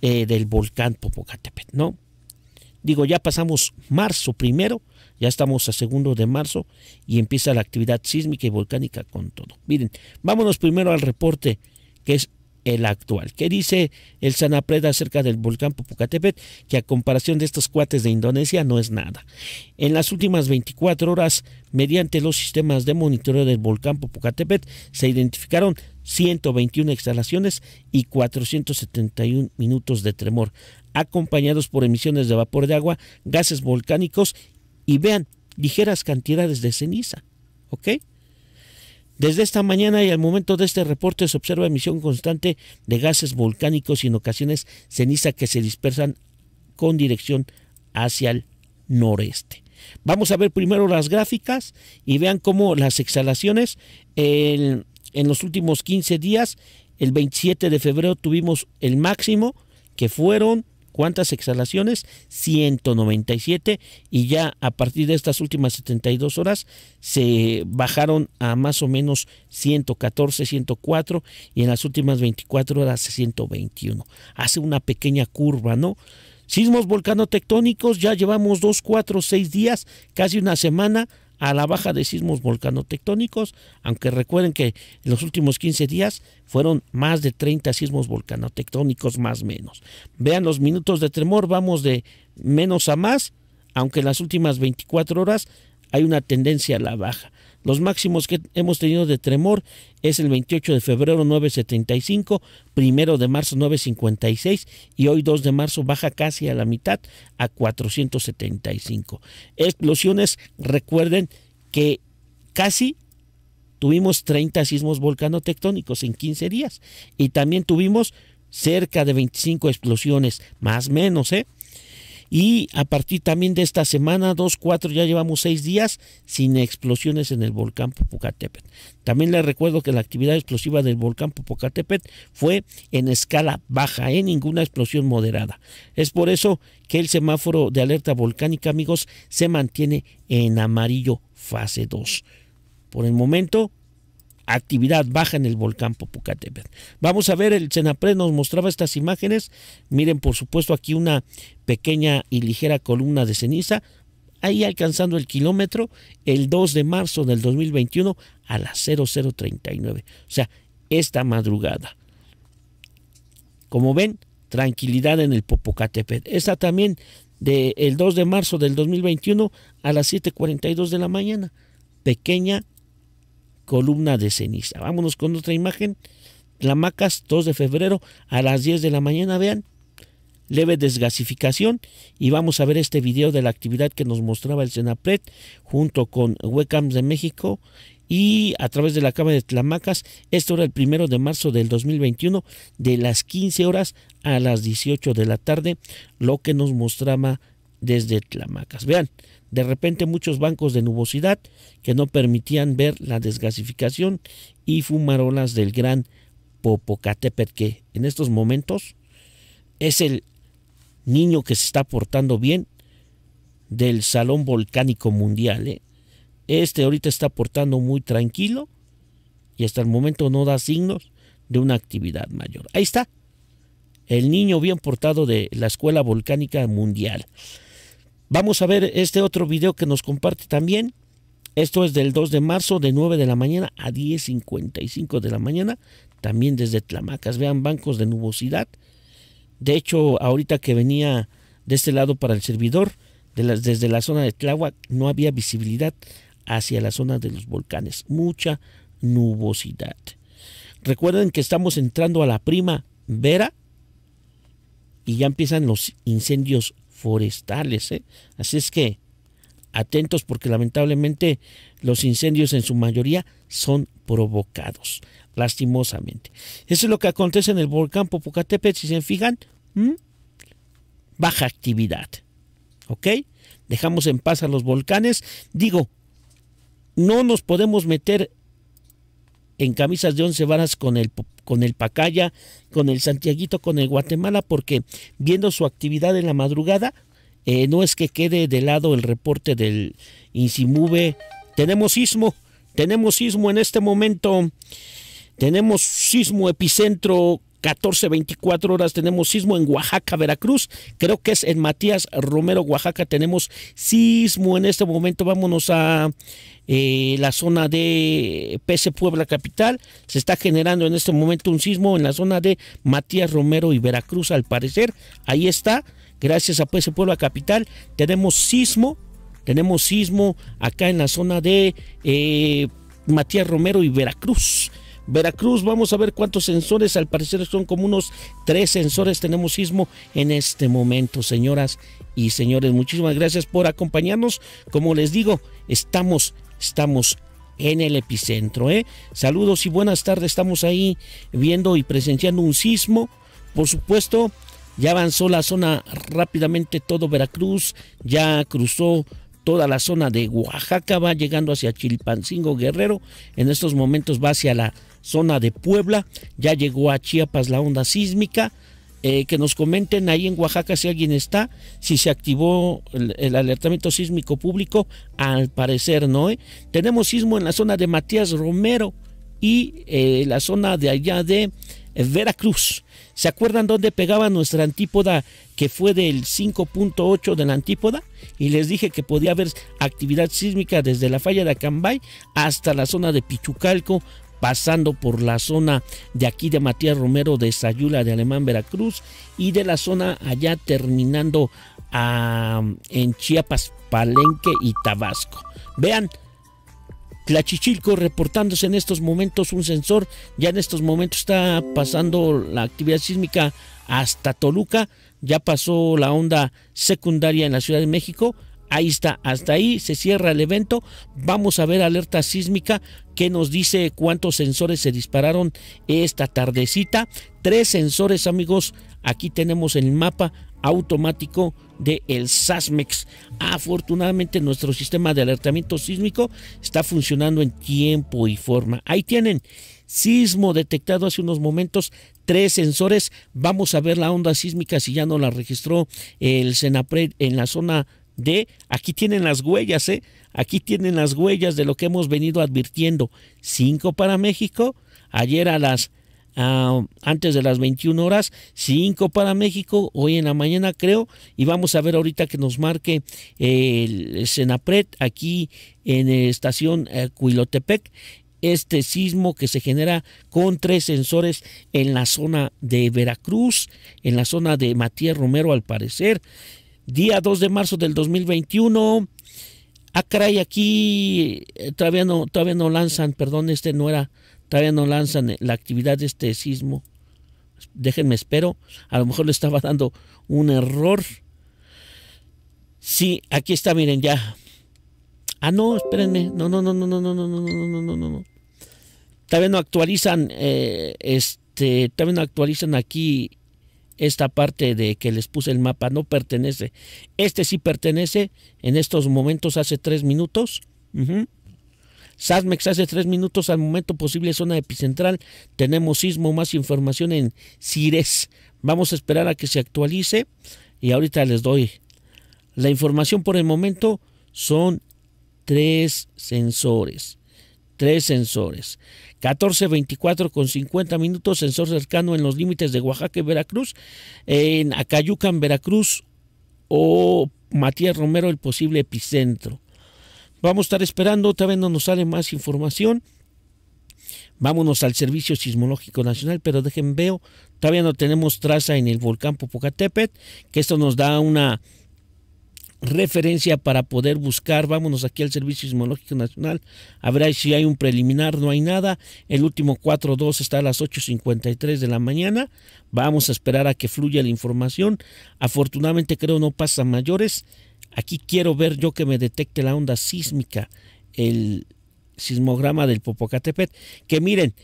eh, del volcán Popocatépetl? ¿no? Digo, ya pasamos marzo primero, ya estamos a segundo de marzo y empieza la actividad sísmica y volcánica con todo. Miren, vámonos primero al reporte que es el actual. ¿Qué dice el Sanapreda acerca del volcán Popocatépetl? Que a comparación de estos cuates de Indonesia no es nada. En las últimas 24 horas, mediante los sistemas de monitoreo del volcán Popocatépetl, se identificaron 121 exhalaciones y 471 minutos de tremor, acompañados por emisiones de vapor de agua, gases volcánicos y vean, ligeras cantidades de ceniza. ¿Ok? Desde esta mañana y al momento de este reporte se observa emisión constante de gases volcánicos y en ocasiones ceniza que se dispersan con dirección hacia el noreste. Vamos a ver primero las gráficas y vean cómo las exhalaciones en los últimos 15 días, el 27 de febrero tuvimos el máximo que fueron ¿Cuántas exhalaciones? 197 y ya a partir de estas últimas 72 horas se bajaron a más o menos 114, 104 y en las últimas 24 horas 121. Hace una pequeña curva, ¿no? Sismos volcano-tectónicos, ya llevamos 2, 4, 6 días, casi una semana a la baja de sismos volcanotectónicos, aunque recuerden que en los últimos 15 días fueron más de 30 sismos volcanotectónicos más menos. Vean los minutos de tremor, vamos de menos a más, aunque en las últimas 24 horas hay una tendencia a la baja. Los máximos que hemos tenido de tremor es el 28 de febrero 9.75, primero de marzo 9.56 y hoy 2 de marzo baja casi a la mitad a 475. Explosiones, recuerden que casi tuvimos 30 sismos volcanotectónicos en 15 días y también tuvimos cerca de 25 explosiones, más menos, ¿eh? Y a partir también de esta semana, 2-4, ya llevamos seis días sin explosiones en el volcán Popocatépetl. También les recuerdo que la actividad explosiva del volcán Popocatépetl fue en escala baja, en ¿eh? ninguna explosión moderada. Es por eso que el semáforo de alerta volcánica, amigos, se mantiene en amarillo fase 2. Por el momento, actividad baja en el volcán Popocatépetl. Vamos a ver, el Senapred nos mostraba estas imágenes. Miren, por supuesto, aquí una pequeña y ligera columna de ceniza, ahí alcanzando el kilómetro el 2 de marzo del 2021 a las 0039, o sea, esta madrugada. Como ven, tranquilidad en el Popocatépetl. Esta también del 2 de marzo del 2021 a las 7:42 de la mañana. Pequeña columna de ceniza. Vámonos con otra imagen. Tlamacas, 2 de febrero a las 10 de la mañana, vean. Leve desgasificación y vamos a ver este video de la actividad que nos mostraba el Senapret junto con Webcams de México y a través de la Cámara de Tlamacas. Esto era el primero de marzo del 2021, de las 15 horas a las 18 de la tarde, lo que nos mostraba desde Tlamacas. Vean, de repente muchos bancos de nubosidad que no permitían ver la desgasificación y fumarolas del gran Popocatépetl que en estos momentos es el niño que se está portando bien del Salón Volcánico Mundial. ¿eh? Este ahorita está portando muy tranquilo y hasta el momento no da signos de una actividad mayor. Ahí está, el niño bien portado de la Escuela Volcánica Mundial. Vamos a ver este otro video que nos comparte también. Esto es del 2 de marzo de 9 de la mañana a 10.55 de la mañana, también desde Tlamacas. Vean bancos de nubosidad. De hecho, ahorita que venía de este lado para el servidor, desde la zona de Tláhuac, no había visibilidad hacia la zona de los volcanes. Mucha nubosidad. Recuerden que estamos entrando a la prima vera y ya empiezan los incendios forestales. ¿eh? Así es que atentos porque lamentablemente los incendios en su mayoría son provocados, lastimosamente. Eso es lo que acontece en el volcán Popocatépetl, si se fijan, baja actividad. ¿Ok? Dejamos en paz a los volcanes. Digo, no nos podemos meter en camisas de once varas con el con el Pacaya, con el Santiaguito, con el Guatemala, porque viendo su actividad en la madrugada, eh, no es que quede de lado el reporte del Insimube. Tenemos sismo, tenemos sismo en este momento, tenemos sismo epicentro 14, 24 horas tenemos sismo en Oaxaca, Veracruz. Creo que es en Matías Romero, Oaxaca. Tenemos sismo en este momento. Vámonos a eh, la zona de Pese Puebla Capital. Se está generando en este momento un sismo en la zona de Matías Romero y Veracruz, al parecer. Ahí está. Gracias a Pese Puebla Capital. Tenemos sismo. Tenemos sismo acá en la zona de eh, Matías Romero y Veracruz. Veracruz, vamos a ver cuántos sensores, al parecer son como unos tres sensores tenemos sismo en este momento, señoras y señores. Muchísimas gracias por acompañarnos. Como les digo, estamos, estamos en el epicentro. ¿eh? Saludos y buenas tardes, estamos ahí viendo y presenciando un sismo. Por supuesto, ya avanzó la zona rápidamente todo Veracruz, ya cruzó toda la zona de Oaxaca, va llegando hacia Chilpancingo Guerrero, en estos momentos va hacia la zona de Puebla, ya llegó a Chiapas la onda sísmica. Eh, que nos comenten ahí en Oaxaca si alguien está, si se activó el, alertamiento sísmico público, al parecer no. ¿eh? Tenemos sismo en la zona de Matías Romero y eh, la zona de allá de Veracruz. ¿Se acuerdan dónde pegaba nuestra antípoda que fue del 5.8 de la antípoda? Y les dije que podía haber actividad sísmica desde la falla de Acambay hasta la zona de Pichucalco, pasando por la zona de aquí de Matías Romero de Sayula de Alemán Veracruz y de la zona allá terminando ah, en Chiapas, Palenque y Tabasco. Vean, Tlachichilco reportándose en estos momentos un sensor, ya en estos momentos está pasando la actividad sísmica hasta Toluca, ya pasó la onda secundaria en la Ciudad de México, Ahí está, hasta ahí se cierra el evento. Vamos a ver alerta sísmica que nos dice cuántos sensores se dispararon esta tardecita. Tres sensores, amigos. Aquí tenemos el mapa automático de el SASMEX. Afortunadamente nuestro sistema de alertamiento sísmico está funcionando en tiempo y forma. Ahí tienen sismo detectado hace unos momentos, tres sensores. Vamos a ver la onda sísmica si ya no la registró el Senapred en la zona de, aquí tienen las huellas, ¿eh? Aquí tienen las huellas de lo que hemos venido advirtiendo. 5 para México, ayer a las, ah, antes de las 21 horas, 5 para México, hoy en la mañana creo, y vamos a ver ahorita que nos marque eh, el Senapret aquí en estación eh, Cuilotepec, este sismo que se genera con tres sensores en la zona de Veracruz, en la zona de Matías Romero al parecer día 2 de marzo del 2021. Ah, caray, aquí todavía no todavía no lanzan, perdón, este no era, todavía no lanzan la actividad de este sismo. Déjenme espero, a lo mejor le estaba dando un error. Sí, aquí está, miren ya. Ah, no, espérenme. No, no, no, no, no, no, no, no, no, no, no, no. Todavía no actualizan este, todavía no actualizan aquí esta parte de que les puse el mapa no pertenece. Este sí pertenece en estos momentos hace tres minutos. SASMEX hace tres minutos al momento posible zona epicentral. Tenemos sismo, más información en CIRES. Vamos a esperar a que se actualice y ahorita les doy la información por el momento. Son tres sensores tres sensores. 1424 con 50 minutos, sensor cercano en los límites de Oaxaca y Veracruz, en Acayucan, Veracruz o Matías Romero, el posible epicentro. Vamos a estar esperando, todavía no nos sale más información. Vámonos al Servicio Sismológico Nacional, pero dejen veo, todavía no tenemos traza en el volcán Popocatépetl, que esto nos da una referencia para poder buscar. Vámonos aquí al Servicio Sismológico Nacional a ver si hay un preliminar, no hay nada. El último 4.2 está a las 8.53 de la mañana. Vamos a esperar a que fluya la información. Afortunadamente creo no pasa mayores. Aquí quiero ver yo que me detecte la onda sísmica, el sismograma del Popocatepet. Que miren,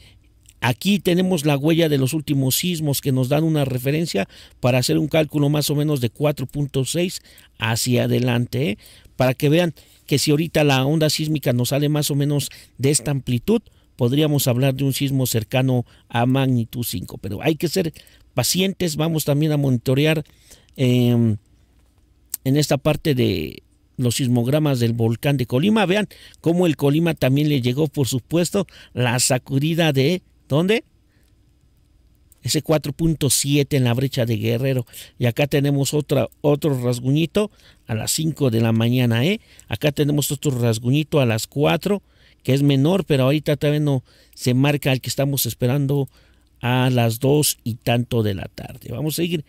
Aquí tenemos la huella de los últimos sismos que nos dan una referencia para hacer un cálculo más o menos de 4.6 hacia adelante, ¿eh? para que vean que si ahorita la onda sísmica nos sale más o menos de esta amplitud, podríamos hablar de un sismo cercano a magnitud 5, pero hay que ser pacientes, vamos también a monitorear em, en esta parte de los sismogramas del volcán de Colima, vean cómo el Colima también le llegó, por supuesto, la sacudida de ¿Dónde? Ese 4.7 en la brecha de Guerrero. Y acá tenemos otro rasguñito a las 5 de la mañana. ¿eh? Acá tenemos otro rasguñito a las 4, que es menor, pero ahorita también no se marca el que estamos esperando a las 2 y tanto de la tarde. Vamos a seguir.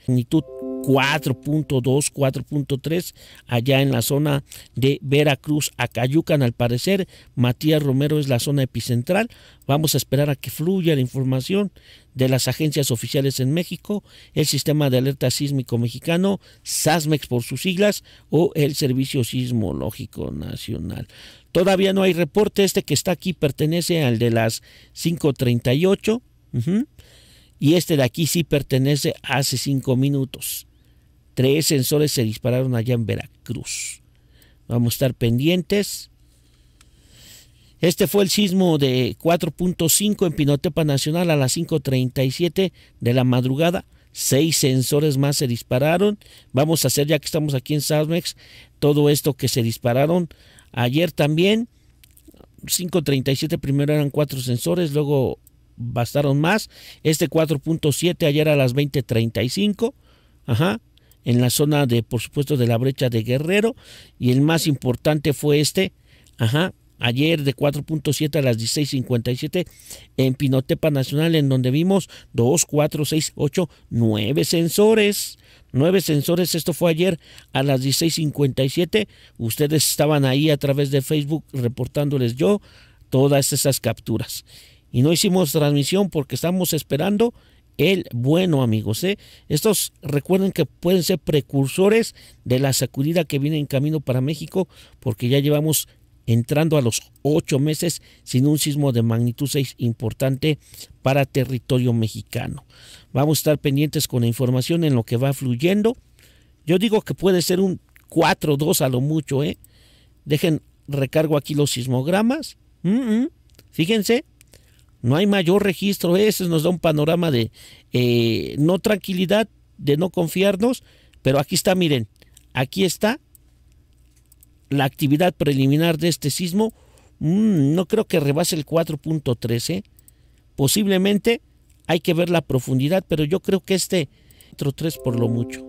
4.2, 4.3 allá en la zona de Veracruz, Acayucan al parecer. Matías Romero es la zona epicentral. Vamos a esperar a que fluya la información de las agencias oficiales en México, el Sistema de Alerta Sísmico Mexicano, SASMEX por sus siglas, o el Servicio Sismológico Nacional. Todavía no hay reporte, este que está aquí pertenece al de las 5.38. Y este de aquí sí pertenece hace cinco minutos. Tres sensores se dispararon allá en Veracruz. Vamos a estar pendientes. Este fue el sismo de 4.5 en Pinotepa Nacional a las 5.37 de la madrugada. Seis sensores más se dispararon. Vamos a hacer, ya que estamos aquí en Sasmex, todo esto que se dispararon ayer también. 5.37 primero eran cuatro sensores, luego bastaron más. Este 4.7 ayer a las 20.35. Ajá en la zona de, por supuesto, de la brecha de Guerrero. Y el más importante fue este, ajá, ayer de 4.7 a las 16.57 en Pinotepa Nacional, en donde vimos 2, 4, 6, 8, 9 sensores. 9 sensores, esto fue ayer a las 16.57. Ustedes estaban ahí a través de Facebook reportándoles yo todas esas capturas. Y no hicimos transmisión porque estamos esperando el bueno, amigos. ¿eh? Estos recuerden que pueden ser precursores de la sacudida que viene en camino para México, porque ya llevamos entrando a los ocho meses sin un sismo de magnitud 6 importante para territorio mexicano. Vamos a estar pendientes con la información en lo que va fluyendo. Yo digo que puede ser un 4 2 a lo mucho, ¿eh? Dejen, recargo aquí los sismogramas. Mm, mm. Fíjense, no hay mayor registro. Eso nos da un panorama de eh, no tranquilidad, de no confiarnos, pero aquí está, miren, aquí está la actividad preliminar de este sismo. Mm, no creo que rebase el 4.13. ¿eh? Posiblemente hay que ver la profundidad, pero yo creo que este 4.3 por lo mucho.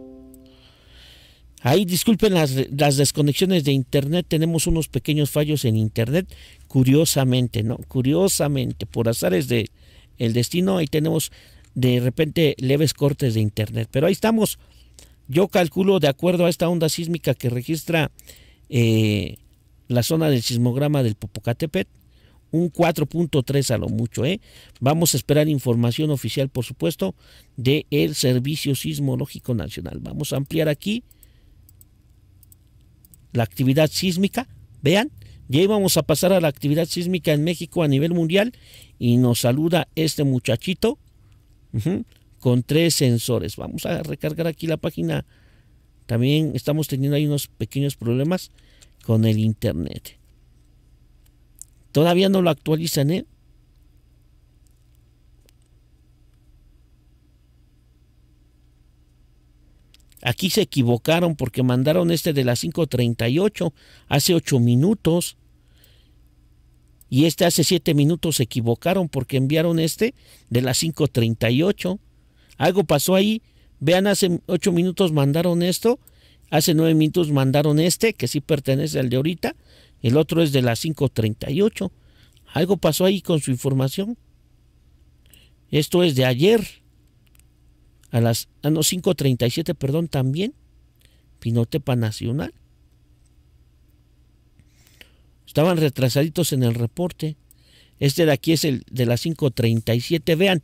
Ahí disculpen las, desconexiones de internet, tenemos unos pequeños fallos en internet, curiosamente, ¿no? Curiosamente, por azares de el destino, ahí tenemos de repente leves cortes de internet, pero ahí estamos. Yo calculo, de acuerdo a esta onda sísmica que registra eh, la zona del sismograma del Popocatepet, un 4.3 a lo mucho. ¿eh? Vamos a esperar información oficial, por supuesto, del Servicio Sismológico Nacional. Vamos a ampliar aquí la actividad sísmica. Vean, ya íbamos a pasar a la actividad sísmica en México a nivel mundial y nos saluda este muchachito con tres sensores. Vamos a recargar aquí la página. También estamos teniendo ahí unos pequeños problemas con el internet. Todavía no lo actualizan, ¿eh? Aquí se equivocaron porque mandaron este de las 5.38 hace 8 minutos. Y este hace 7 minutos se equivocaron porque enviaron este de las 5.38. Algo pasó ahí. Vean, hace 8 minutos mandaron esto. Hace 9 minutos mandaron este, que sí pertenece al de ahorita. El otro es de las 5.38. Algo pasó ahí con su información. Esto es de ayer a las a ah, no 5:37, perdón, también Pinotepa Nacional. Estaban retrasaditos en el reporte. Este de aquí es el de las 5:37, vean.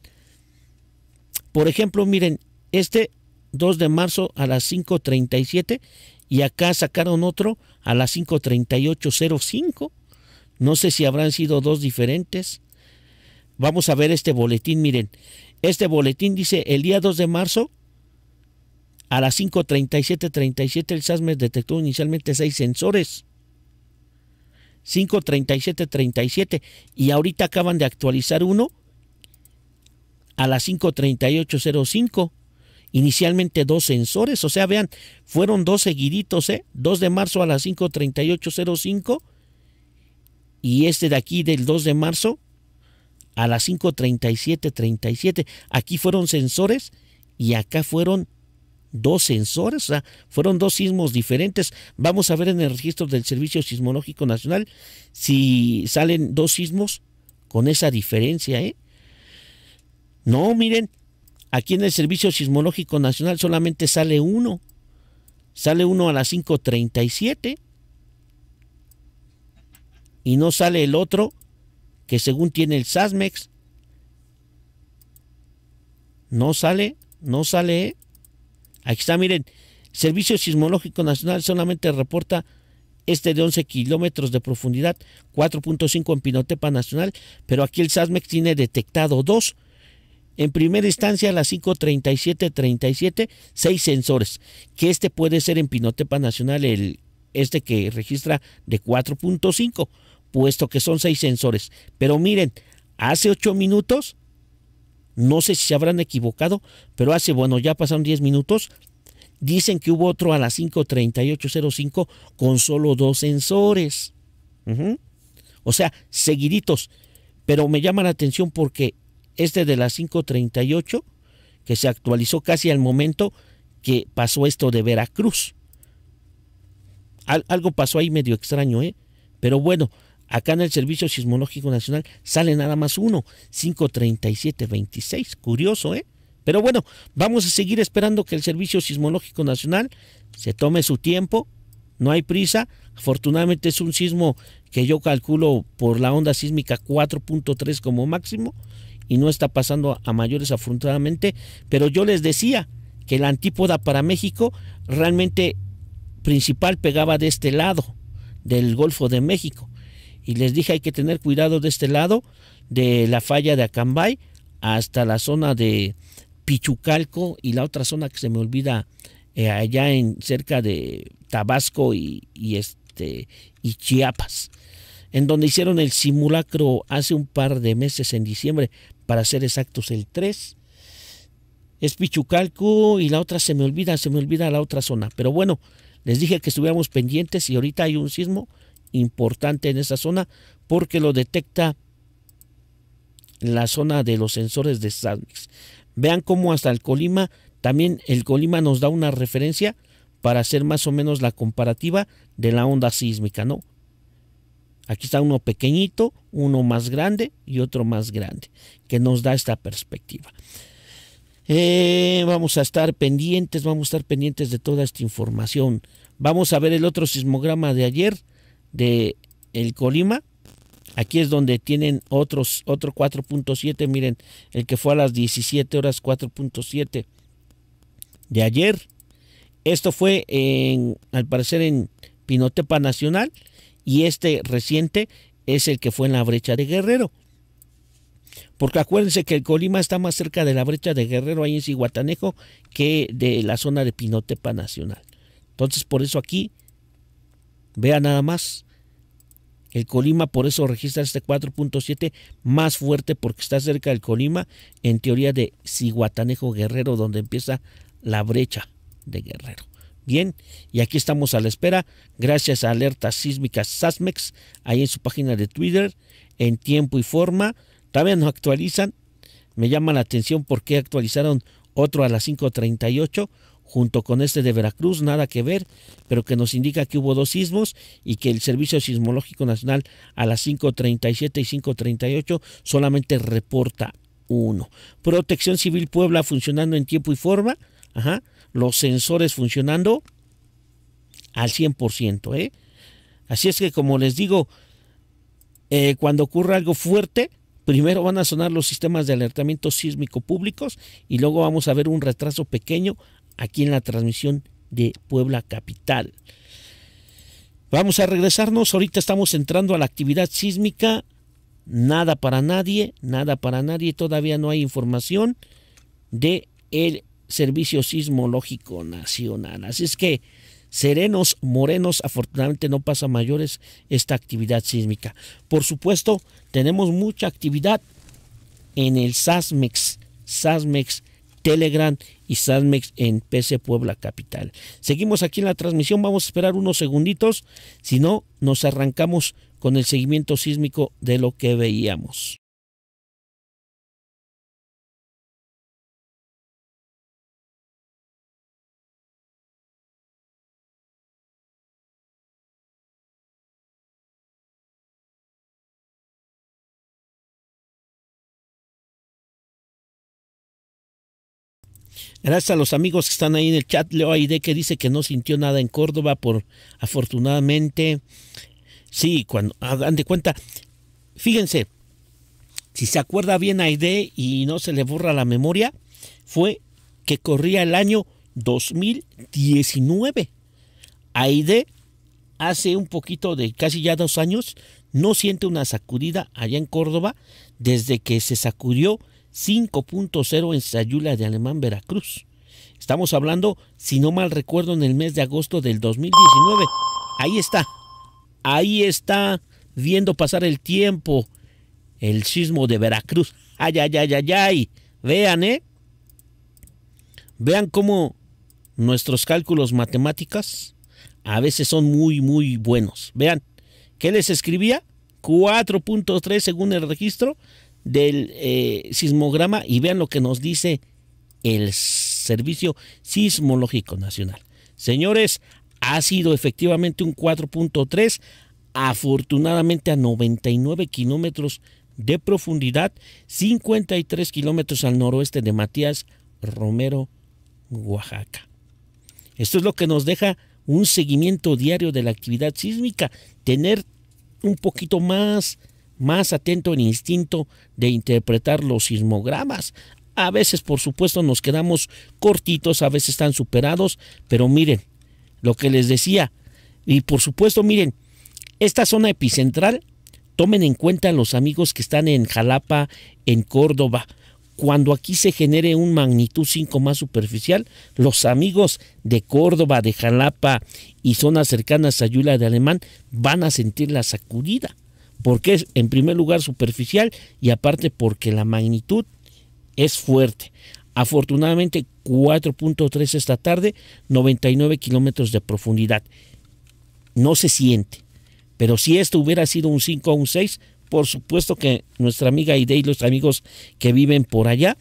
Por ejemplo, miren, este 2 de marzo a las 5:37 y acá sacaron otro a las 5:38:05. No sé si habrán sido dos diferentes. Vamos a ver este boletín, miren. Este boletín dice, el día 2 de marzo, a las 5.37.37, el SASMES detectó inicialmente seis sensores. 5.37.37. 37, y ahorita acaban de actualizar uno a las 5.38.05. Inicialmente dos sensores, o sea, vean, fueron dos seguiditos, ¿eh? 2 de marzo a las 5.38.05 y este de aquí del 2 de marzo a las 5.37, 37. Aquí fueron sensores y acá fueron dos sensores, o sea, fueron dos sismos diferentes. Vamos a ver en el registro del Servicio Sismológico Nacional si salen dos sismos con esa diferencia, ¿eh? No, miren, aquí en el Servicio Sismológico Nacional solamente sale uno. Sale uno a las 5.37 y no sale el otro que según tiene el SASMEX. No sale, no sale. ¿eh? Aquí está, miren. Servicio Sismológico Nacional solamente reporta este de 11 kilómetros de profundidad, 4.5 en Pinotepa Nacional, pero aquí el SASMEX tiene detectado dos. En primera instancia, las 537-37, seis sensores, que este puede ser en Pinotepa Nacional, el, este que registra de 4.5 puesto que son seis sensores. Pero miren, hace ocho minutos, no sé si se habrán equivocado, pero hace, bueno, ya pasaron diez minutos, dicen que hubo otro a las 5.38.05 con solo dos sensores. O sea, seguiditos. Pero me llama la atención porque este de las 5.38, que se actualizó casi al momento que pasó esto de Veracruz. algo pasó ahí medio extraño, ¿eh? Pero bueno, Acá en el Servicio Sismológico Nacional sale nada más uno, 53726. 26 Curioso, ¿eh? Pero bueno, vamos a seguir esperando que el Servicio Sismológico Nacional se tome su tiempo, no hay prisa. Afortunadamente es un sismo que yo calculo por la onda sísmica 4.3 como máximo y no está pasando a mayores afortunadamente. Pero yo les decía que la antípoda para México realmente principal pegaba de este lado del Golfo de México y les dije hay que tener cuidado de este lado, de la falla de Acambay hasta la zona de Pichucalco y la otra zona que se me olvida eh, allá en cerca de Tabasco y, este y Chiapas, en donde hicieron el simulacro hace un par de meses en diciembre, para ser exactos el 3. Es Pichucalco y la otra se me olvida, se me olvida la otra zona, pero bueno, les dije que estuviéramos pendientes y ahorita hay un sismo importante en esa zona porque lo detecta la zona de los sensores de SADMIX. Vean cómo hasta el Colima, también el Colima nos da una referencia para hacer más o menos la comparativa de la onda sísmica, ¿no? Aquí está uno pequeñito, uno más grande y otro más grande, que nos da esta perspectiva. Eh, vamos a estar pendientes, vamos a estar pendientes de toda esta información. Vamos a ver el otro sismograma de ayer, de el Colima. Aquí es donde tienen otros otro 4.7, miren, el que fue a las 17 horas 4.7 de ayer. Esto fue en, al parecer en Pinotepa Nacional y este reciente es el que fue en la brecha de Guerrero. Porque acuérdense que el Colima está más cerca de la brecha de Guerrero ahí en Cihuatanejo que de la zona de Pinotepa Nacional. Entonces por eso aquí Vea nada más. El Colima por eso registra este 4.7 más fuerte porque está cerca del Colima, en teoría de Ciguatanejo Guerrero, donde empieza la brecha de Guerrero. Bien, y aquí estamos a la espera, gracias a alertas sísmicas SASMEX, ahí en su página de Twitter, en tiempo y forma. También no actualizan, me llama la atención por qué actualizaron otro a las 5.38, junto con este de Veracruz, nada que ver, pero que nos indica que hubo dos sismos y que el Servicio Sismológico Nacional a las 5.37 y 5.38 solamente reporta uno. Protección Civil Puebla funcionando en tiempo y forma, ajá, los sensores funcionando al 100%. ¿eh? Así es que como les digo, eh, cuando ocurra algo fuerte, primero van a sonar los sistemas de alertamiento sísmico públicos y luego vamos a ver un retraso pequeño aquí en la transmisión de Puebla Capital. Vamos a regresarnos, ahorita estamos entrando a la actividad sísmica, nada para nadie, nada para nadie, todavía no hay información de el Servicio Sismológico Nacional. Así es que serenos, morenos, afortunadamente no pasa mayores esta actividad sísmica. Por supuesto, tenemos mucha actividad en el SASMEX, SASMEX, Telegram y Sadmex en PC Puebla Capital. Seguimos aquí en la transmisión, vamos a esperar unos segunditos, si no, nos arrancamos con el seguimiento sísmico de lo que veíamos. Gracias a los amigos que están ahí en el chat, Leo Aide que dice que no sintió nada en Córdoba, por afortunadamente. Sí, cuando hagan de cuenta, fíjense, si se acuerda bien Aide y no se le borra la memoria, fue que corría el año 2019. Aide hace un poquito de casi ya dos años no siente una sacudida allá en Córdoba desde que se sacudió 5.0 en Sayula de Alemán, Veracruz. Estamos hablando, si no mal recuerdo, en el mes de agosto del 2019. Ahí está, ahí está viendo pasar el tiempo el sismo de Veracruz. Ay, ay, ay, ay, ay. Vean, ¿eh? Vean cómo nuestros cálculos matemáticas a veces son muy, muy buenos. Vean, ¿qué les escribía? 4.3 según el registro del eh, sismograma y vean lo que nos dice el Servicio Sismológico Nacional. Señores, ha sido efectivamente un 4.3, afortunadamente a 99 kilómetros de profundidad, 53 kilómetros al noroeste de Matías Romero, Oaxaca. Esto es lo que nos deja un seguimiento diario de la actividad sísmica, tener un poquito más más atento el instinto de interpretar los sismogramas. A veces, por supuesto, nos quedamos cortitos, a veces están superados, pero miren, lo que les decía, y por supuesto, miren, esta zona epicentral, tomen en cuenta los amigos que están en Jalapa, en Córdoba. Cuando aquí se genere un magnitud 5 más superficial, los amigos de Córdoba, de Jalapa y zonas cercanas a Yula de Alemán van a sentir la sacudida porque es en primer lugar superficial y aparte porque la magnitud es fuerte. Afortunadamente 4.3 esta tarde, 99 kilómetros de profundidad. No se siente, pero si esto hubiera sido un 5 o un 6, por supuesto que nuestra amiga Ide y los amigos que viven por allá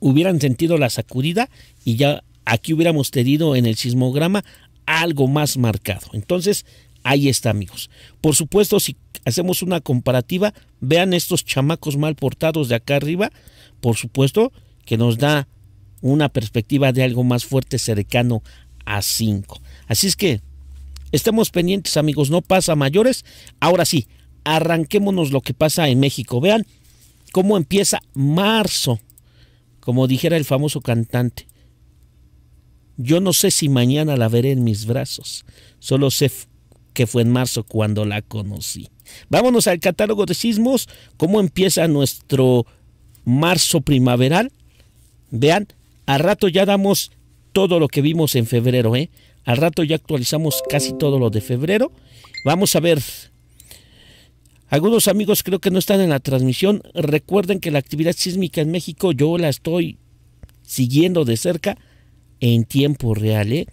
hubieran sentido la sacudida y ya aquí hubiéramos tenido en el sismograma algo más marcado. Entonces, Ahí está, amigos. Por supuesto, si hacemos una comparativa, vean estos chamacos mal portados de acá arriba, por supuesto que nos da una perspectiva de algo más fuerte cercano a 5. Así es que estemos pendientes, amigos, no pasa mayores. Ahora sí, arranquémonos lo que pasa en México. Vean cómo empieza marzo, como dijera el famoso cantante. Yo no sé si mañana la veré en mis brazos, solo sé que fue en marzo cuando la conocí. Vámonos al catálogo de sismos, cómo empieza nuestro marzo primaveral. Vean, al rato ya damos todo lo que vimos en febrero, ¿eh? Al rato ya actualizamos casi todo lo de febrero. Vamos a ver. Algunos amigos creo que no están en la transmisión. Recuerden que la actividad sísmica en México yo la estoy siguiendo de cerca en tiempo real. ¿eh?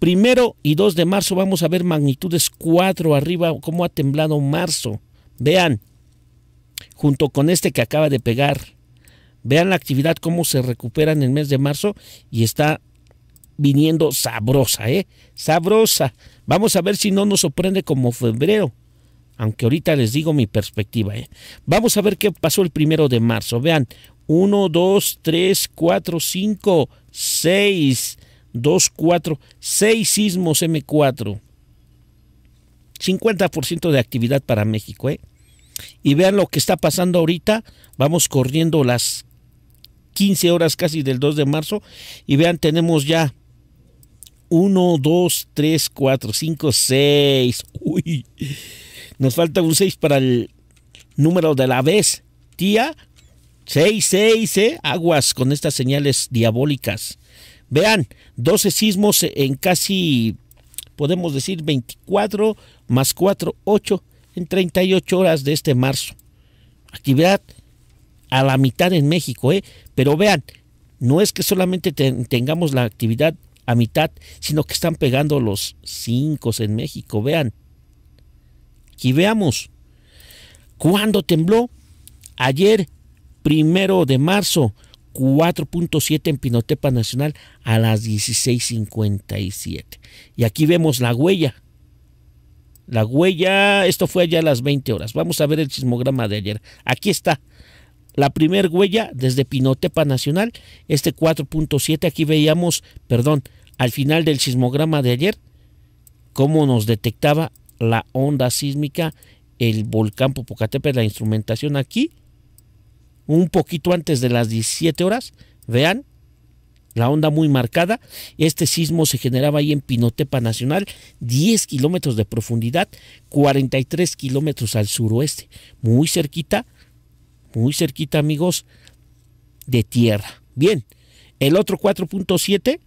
Primero y 2 de marzo vamos a ver magnitudes 4 arriba, cómo ha temblado marzo. Vean, junto con este que acaba de pegar. Vean la actividad, cómo se recupera en el mes de marzo y está viniendo sabrosa, ¿eh? Sabrosa. Vamos a ver si no nos sorprende como febrero. Aunque ahorita les digo mi perspectiva, ¿eh? Vamos a ver qué pasó el primero de marzo. Vean, 1, 2, 3, 4, 5, 6. 2, 4, 6 sismos M4. 50% de actividad para México, ¿eh? Y vean lo que está pasando ahorita. Vamos corriendo las 15 horas casi del 2 de marzo. Y vean, tenemos ya 1, 2, 3, 4, 5, 6. Uy, nos falta un 6 para el número de la vez. Tía, 6, 6, ¿eh? Aguas con estas señales diabólicas. Vean, 12 sismos en casi, podemos decir, 24 más 4, 8 en 38 horas de este marzo. Actividad a la mitad en México, ¿eh? Pero vean, no es que solamente tengamos la actividad a mitad, sino que están pegando los 5 en México, vean. y veamos. ¿Cuándo tembló? Ayer, primero de marzo, 4.7 en Pinotepa Nacional a las 16.57. Y aquí vemos la huella. La huella, esto fue allá a las 20 horas. Vamos a ver el sismograma de ayer. Aquí está. La primer huella desde Pinotepa Nacional, este 4.7, aquí veíamos, perdón, al final del sismograma de ayer, cómo nos detectaba la onda sísmica, el volcán Popocatépetl, la instrumentación aquí, un poquito antes de las 17 horas, vean, la onda muy marcada. Este sismo se generaba ahí en Pinotepa Nacional, 10 kilómetros de profundidad, 43 kilómetros al suroeste, muy cerquita, muy cerquita amigos, de tierra. Bien, el otro 4.7,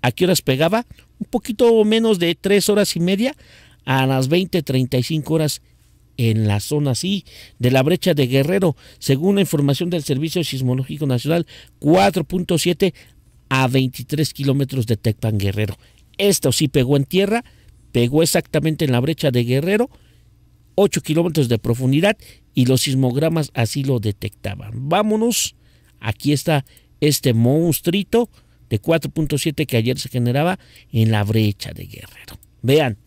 ¿a qué horas pegaba? Un poquito menos de 3 horas y media, a las 20, 35 horas en la zona sí de la brecha de Guerrero, según la información del Servicio Sismológico Nacional, 4.7 a 23 kilómetros de Tecpan Guerrero. Esto sí pegó en tierra, pegó exactamente en la brecha de Guerrero, 8 kilómetros de profundidad y los sismogramas así lo detectaban. Vámonos, aquí está este monstruito de 4.7 que ayer se generaba en la brecha de Guerrero. Vean,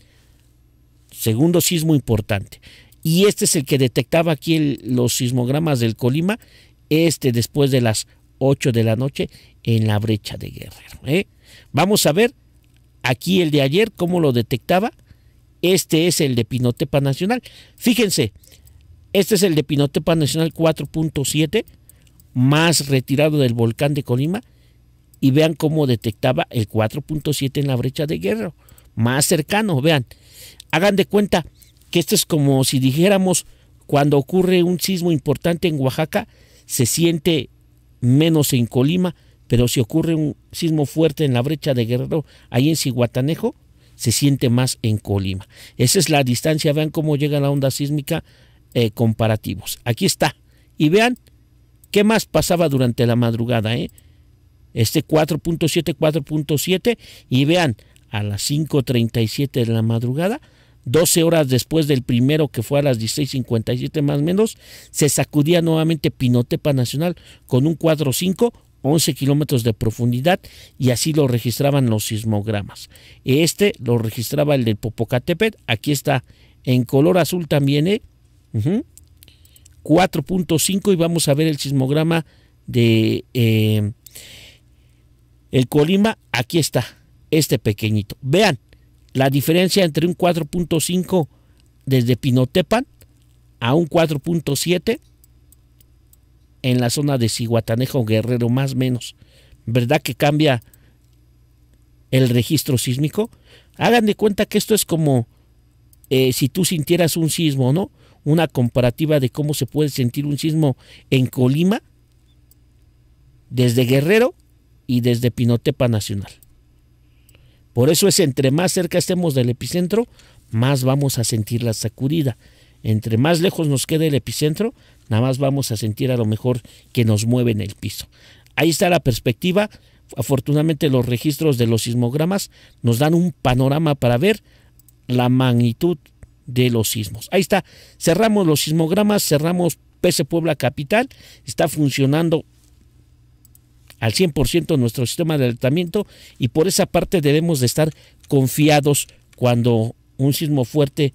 segundo sismo importante y este es el que detectaba aquí los sismogramas del Colima, este después de las 8 de la noche en la brecha de Guerrero. ¿eh? Vamos a ver aquí el de ayer, cómo lo detectaba. Este es el de Pinotepa Nacional. Fíjense, este es el de Pinotepa Nacional 4.7, más retirado del volcán de Colima. Y vean cómo detectaba el 4.7 en la brecha de Guerrero, más cercano, vean. Hagan de cuenta, que esto es como si dijéramos, cuando ocurre un sismo importante en Oaxaca, se siente menos en Colima, pero si ocurre un sismo fuerte en la brecha de Guerrero, ahí en Cihuatanejo, se siente más en Colima. Esa es la distancia, vean cómo llega la onda sísmica eh, comparativos. Aquí está. Y vean qué más pasaba durante la madrugada, ¿eh? Este 4.7, 4.7, y vean, a las 5.37 de la madrugada 12 horas después del primero que fue a las 16.57 más o menos, se sacudía nuevamente Pinotepa Nacional con un 4.5, 11 kilómetros de profundidad y así lo registraban los sismogramas. Este lo registraba el del Popocatépetl, aquí está en color azul también, ¿eh? 4.5 y vamos a ver el sismograma de eh, el Colima, aquí está, este pequeñito. Vean, la diferencia entre un 4.5 desde Pinotepa a un 4.7 en la zona de Ciguatanejo Guerrero, más o menos. ¿Verdad que cambia el registro sísmico? Hagan de cuenta que esto es como eh, si tú sintieras un sismo, ¿no? Una comparativa de cómo se puede sentir un sismo en Colima, desde Guerrero y desde Pinotepa Nacional. Por eso es entre más cerca estemos del epicentro, más vamos a sentir la sacudida. Entre más lejos nos quede el epicentro, nada más vamos a sentir a lo mejor que nos mueven el piso. Ahí está la perspectiva. Afortunadamente los registros de los sismogramas nos dan un panorama para ver la magnitud de los sismos. Ahí está. Cerramos los sismogramas, cerramos PC Puebla Capital. Está funcionando al 100% nuestro sistema de alertamiento y por esa parte debemos de estar confiados cuando un sismo fuerte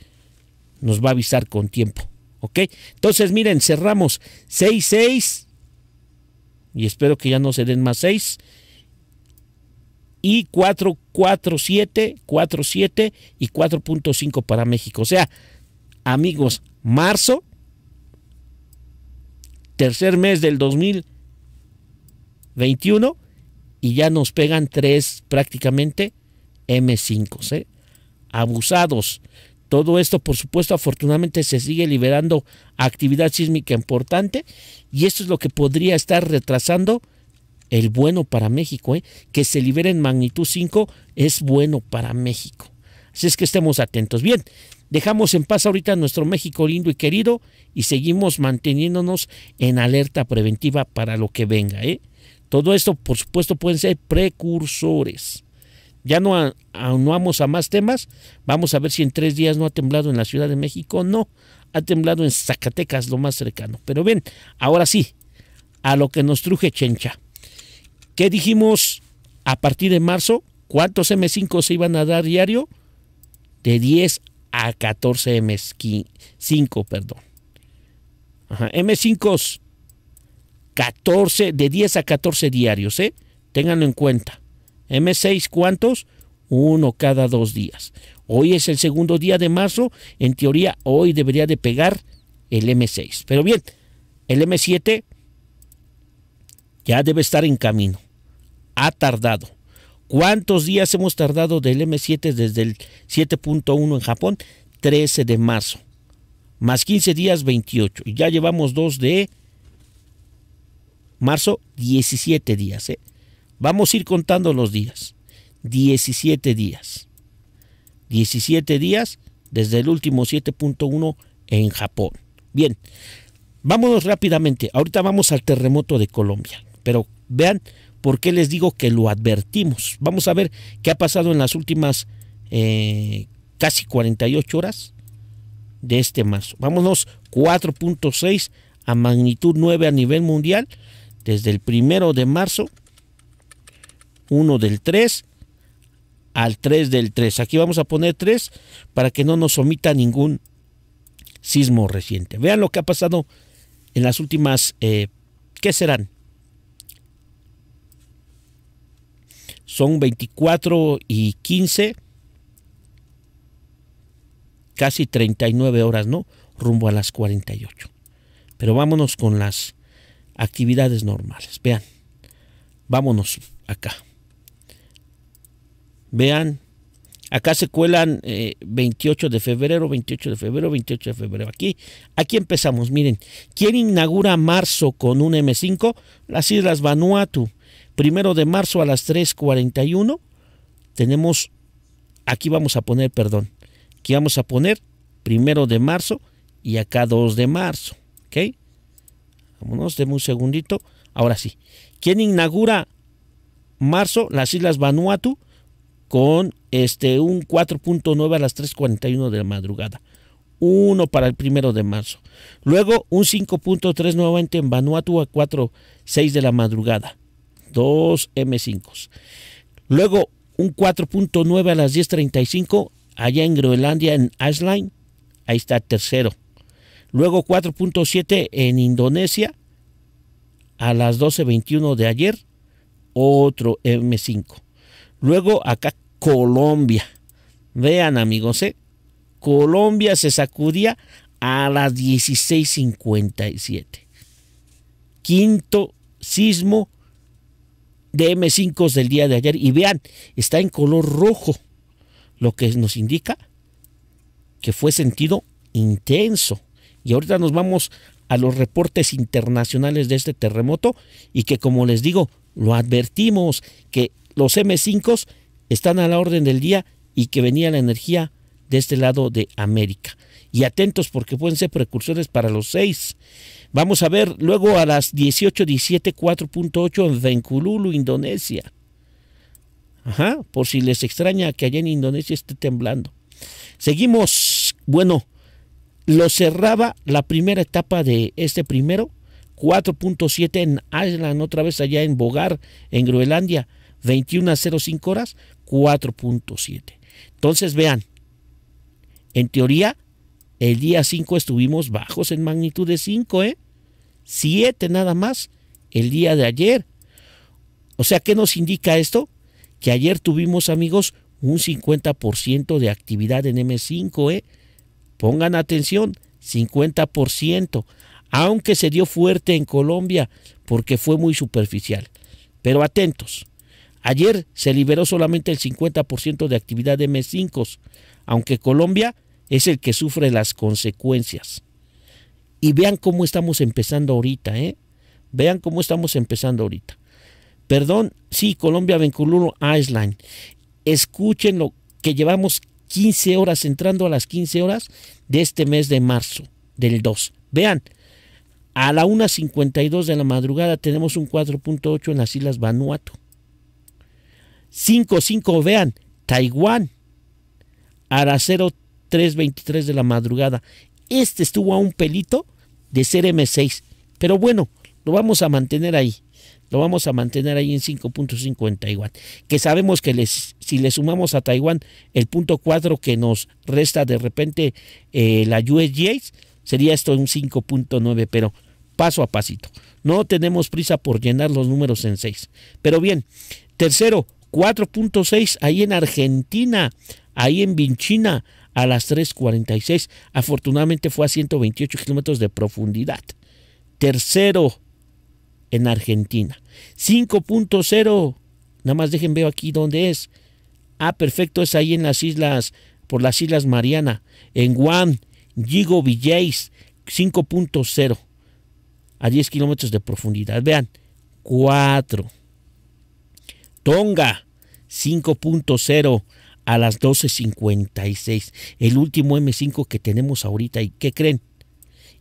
nos va a avisar con tiempo. ¿Ok? Entonces, miren, cerramos 6-6 y espero que ya no se den más 6 y 4-4-7, 4 47 y 4.5 para México. O sea, amigos, marzo, tercer mes del 2020 21 y ya nos pegan tres prácticamente M5s. ¿eh? Abusados. Todo esto, por supuesto, afortunadamente se sigue liberando actividad sísmica importante y esto es lo que podría estar retrasando el bueno para México. ¿eh? Que se libere en magnitud 5 es bueno para México. Así es que estemos atentos. Bien, dejamos en paz ahorita nuestro México lindo y querido y seguimos manteniéndonos en alerta preventiva para lo que venga. ¿eh? Todo esto, por supuesto, pueden ser precursores. Ya no anuamos a más temas. Vamos a ver si en tres días no ha temblado en la Ciudad de México. No, ha temblado en Zacatecas, lo más cercano. Pero bien, ahora sí, a lo que nos truje Chencha. ¿Qué dijimos a partir de marzo? ¿Cuántos M5 se iban a dar diario? De 10 a 14 M5, perdón. M5 14, de 10 a 14 diarios, ¿eh? Ténganlo en cuenta. M6, ¿cuántos? Uno cada dos días. Hoy es el segundo día de marzo, en teoría hoy debería de pegar el M6. Pero bien, el M7 ya debe estar en camino. Ha tardado. ¿Cuántos días hemos tardado del M7 desde el 7.1 en Japón? 13 de marzo. Más 15 días, 28. Y ya llevamos dos de Marzo, 17 días. ¿eh? Vamos a ir contando los días. 17 días. 17 días desde el último 7.1 en Japón. Bien, vámonos rápidamente. Ahorita vamos al terremoto de Colombia. Pero vean por qué les digo que lo advertimos. Vamos a ver qué ha pasado en las últimas eh, casi 48 horas de este marzo. Vámonos 4.6 a magnitud 9 a nivel mundial desde el primero de marzo, 1 del 3 al 3 del 3. Aquí vamos a poner 3 para que no nos omita ningún sismo reciente. Vean lo que ha pasado en las últimas, eh, ¿qué serán? Son 24 y 15, casi 39 horas, ¿no? Rumbo a las 48. Pero vámonos con las actividades normales. Vean, vámonos acá. Vean, acá se cuelan 28 eh, de febrero, 28 de febrero, 28 de febrero. Aquí, aquí empezamos, miren. ¿Quién inaugura marzo con un M5? Las Islas Vanuatu. Primero de marzo a las 3.41 tenemos, aquí vamos a poner, perdón, aquí vamos a poner primero de marzo y acá 2 de marzo, ¿ok? Vámonos, un segundito. Ahora sí. ¿Quién inaugura marzo las Islas Vanuatu con este, un 4.9 a las 3.41 de la madrugada? Uno para el primero de marzo. Luego un 5.3 nuevamente en Vanuatu a 4.6 de la madrugada. Dos m 5 Luego un 4.9 a las 10.35 allá en Groenlandia, en Iceland. Ahí está tercero. Luego 4.7 en Indonesia a las 12.21 de ayer, otro M5. Luego acá Colombia. Vean amigos, ¿eh? Colombia se sacudía a las 16.57. Quinto sismo de M5 del día de ayer. Y vean, está en color rojo, lo que nos indica que fue sentido intenso. Y ahorita nos vamos a los reportes internacionales de este terremoto y que como les digo, lo advertimos que los M5 están a la orden del día y que venía la energía de este lado de América. Y atentos porque pueden ser precursores para los seis. Vamos a ver luego a las 18.17, 4.8 en Venkululu, Indonesia. Ajá, por si les extraña que allá en Indonesia esté temblando. Seguimos. Bueno, lo cerraba la primera etapa de este primero, 4.7 en Island, otra vez allá en Bogar, en Groenlandia, 21 a 05 horas, 4.7. Entonces vean, en teoría, el día 5 estuvimos bajos en magnitud de 5, ¿eh? 7 nada más el día de ayer. O sea, ¿qué nos indica esto? Que ayer tuvimos, amigos, un 50% de actividad en M5, ¿eh? Pongan atención, 50%, aunque se dio fuerte en Colombia porque fue muy superficial. Pero atentos, ayer se liberó solamente el 50% de actividad de M5, aunque Colombia es el que sufre las consecuencias. Y vean cómo estamos empezando ahorita, ¿eh? Vean cómo estamos empezando ahorita. Perdón, sí, Colombia Vancouver, Ice Island. Escuchen lo que llevamos 15 horas, entrando a las 15 horas de este mes de marzo del 2. Vean, a la 1.52 de la madrugada tenemos un 4.8 en las Islas Vanuatu. 5.5, vean, Taiwán, a las 03.23 de la madrugada. Este estuvo a un pelito de ser M6, pero bueno, lo vamos a mantener ahí. Lo vamos a mantener ahí en 5.5 en Taiwán. Que sabemos que les, si le sumamos a Taiwán el punto 4 que nos resta de repente eh, la USGS, sería esto un 5.9, pero paso a pasito. No tenemos prisa por llenar los números en 6. Pero bien, tercero, 4.6 ahí en Argentina, ahí en Vinchina, a las 3.46. Afortunadamente fue a 128 kilómetros de profundidad. Tercero, en Argentina. 5.0, nada más dejen veo aquí dónde es. Ah, perfecto, es ahí en las islas, por las islas Mariana, en Guam, Yigo Villais, 5.0, a 10 kilómetros de profundidad. Vean, 4. Tonga, 5.0 a las 12.56. El último M5 que tenemos ahorita. ¿Y qué creen?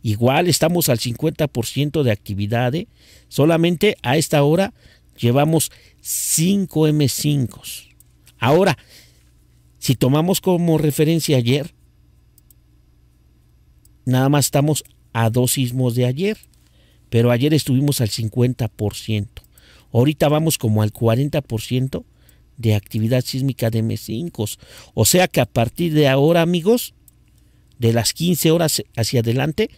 Igual estamos al 50% de actividad. Solamente a esta hora llevamos 5 m 5 Ahora, si tomamos como referencia ayer, nada más estamos a dos sismos de ayer, pero ayer estuvimos al 50%. Ahorita vamos como al 40% de actividad sísmica de M5. O sea que a partir de ahora, amigos, de las 15 horas hacia adelante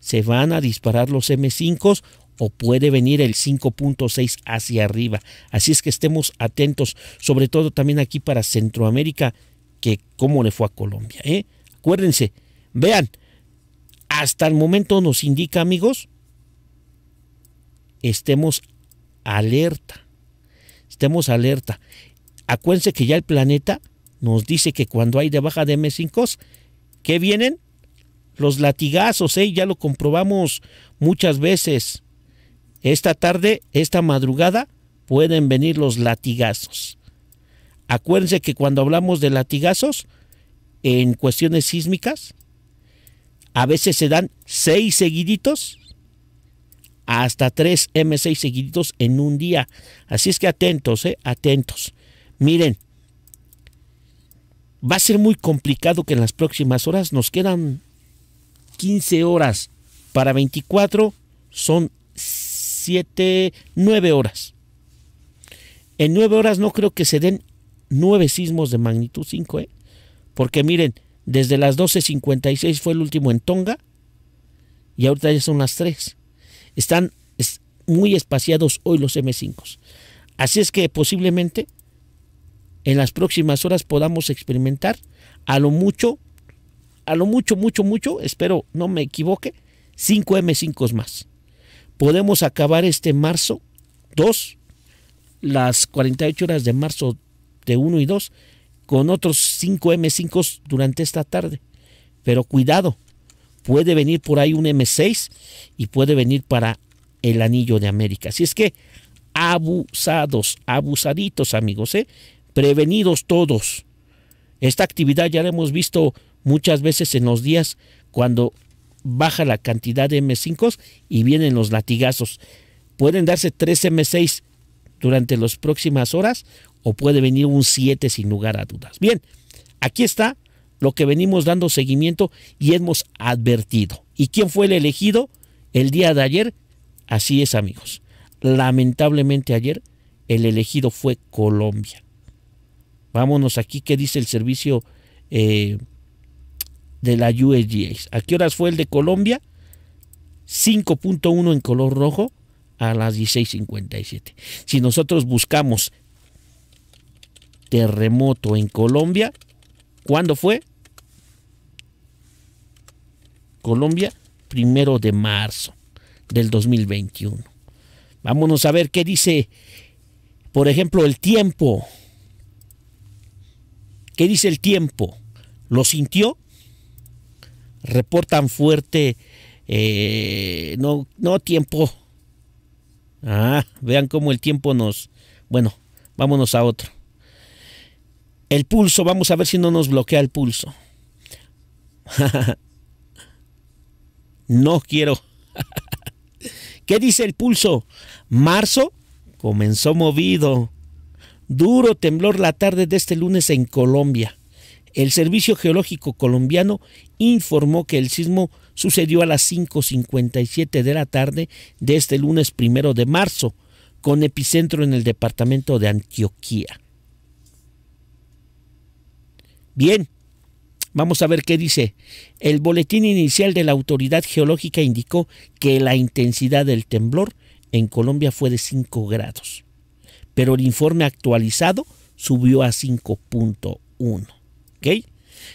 se van a disparar los M5 o puede venir el 5.6 hacia arriba. Así es que estemos atentos, sobre todo también aquí para Centroamérica, que cómo le fue a Colombia. ¿eh? Acuérdense, vean, hasta el momento nos indica, amigos, estemos alerta, estemos alerta. Acuérdense que ya el planeta nos dice que cuando hay de baja de M5 ¿Qué vienen? Los latigazos, ¿eh? ya lo comprobamos muchas veces. Esta tarde, esta madrugada, pueden venir los latigazos. Acuérdense que cuando hablamos de latigazos, en cuestiones sísmicas, a veces se dan seis seguiditos, hasta tres M6 seguiditos en un día. Así es que atentos, ¿eh? atentos. Miren, va a ser muy complicado que en las próximas horas nos quedan 15 horas para 24 son 7, 9 horas. En 9 horas no creo que se den 9 sismos de magnitud 5, ¿eh? porque miren, desde las 12.56 fue el último en Tonga y ahorita ya son las 3. Están muy espaciados hoy los M5. Así es que posiblemente en las próximas horas podamos experimentar a lo mucho, a lo mucho, mucho, mucho, espero no me equivoque, 5 M5 más. Podemos acabar este marzo 2, las 48 horas de marzo de 1 y 2, con otros 5 M5 durante esta tarde. Pero cuidado, puede venir por ahí un M6 y puede venir para el anillo de América. Así es que abusados, abusaditos amigos, ¿eh? prevenidos todos. Esta actividad ya la hemos visto muchas veces en los días cuando baja la cantidad de M5 y vienen los latigazos. Pueden darse 3 M6 durante las próximas horas o puede venir un 7 sin lugar a dudas. Bien, aquí está lo que venimos dando seguimiento y hemos advertido. ¿Y quién fue el elegido el día de ayer? Así es amigos. Lamentablemente ayer el elegido fue Colombia. Vámonos aquí, ¿qué dice el servicio eh, de la USGS? ¿A qué horas fue el de Colombia? 5.1 en color rojo a las 16.57. Si nosotros buscamos terremoto en Colombia, ¿cuándo fue? Colombia, primero de marzo del 2021. Vámonos a ver qué dice, por ejemplo, el tiempo. ¿Qué dice el tiempo? ¿Lo sintió? Reportan fuerte, eh, no, no tiempo. Ah, vean cómo el tiempo nos... Bueno, vámonos a otro. El pulso, vamos a ver si no nos bloquea el pulso. <laughs> no quiero. <laughs> ¿Qué dice el pulso? Marzo comenzó movido Duro temblor la tarde de este lunes en Colombia. El Servicio Geológico Colombiano informó que el sismo sucedió a las 5.57 de la tarde de este lunes primero de marzo, con epicentro en el departamento de Antioquía. Bien, Vamos a ver qué dice. El boletín inicial de la autoridad geológica indicó que la intensidad del temblor en Colombia fue de 5 grados pero el informe actualizado subió a 5.1. ¿Ok?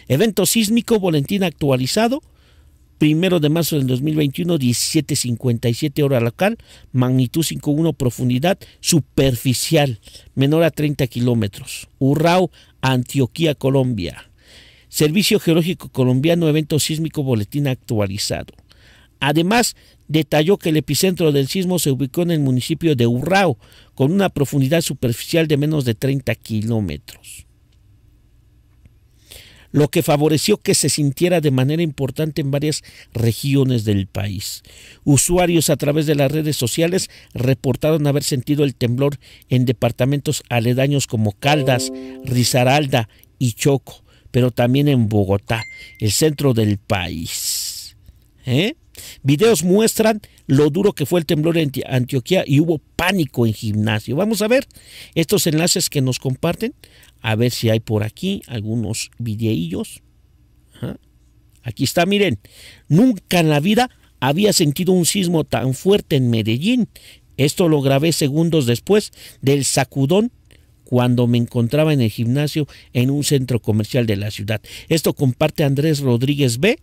Evento sísmico, boletín actualizado, primero de marzo del 2021, 17.57 hora local, magnitud 5.1, profundidad superficial, menor a 30 kilómetros. Urrao, Antioquía, Colombia. Servicio Geológico Colombiano, evento sísmico, boletín actualizado. Además, detalló que el epicentro del sismo se ubicó en el municipio de Urrao, con una profundidad superficial de menos de 30 kilómetros, lo que favoreció que se sintiera de manera importante en varias regiones del país. Usuarios a través de las redes sociales reportaron haber sentido el temblor en departamentos aledaños como Caldas, Risaralda y Choco, pero también en Bogotá, el centro del país. ¿Eh? Videos muestran lo duro que fue el temblor en Antioquia y hubo pánico en gimnasio. Vamos a ver estos enlaces que nos comparten, a ver si hay por aquí algunos videillos. Aquí está, miren, nunca en la vida había sentido un sismo tan fuerte en Medellín. Esto lo grabé segundos después del sacudón cuando me encontraba en el gimnasio en un centro comercial de la ciudad. Esto comparte Andrés Rodríguez B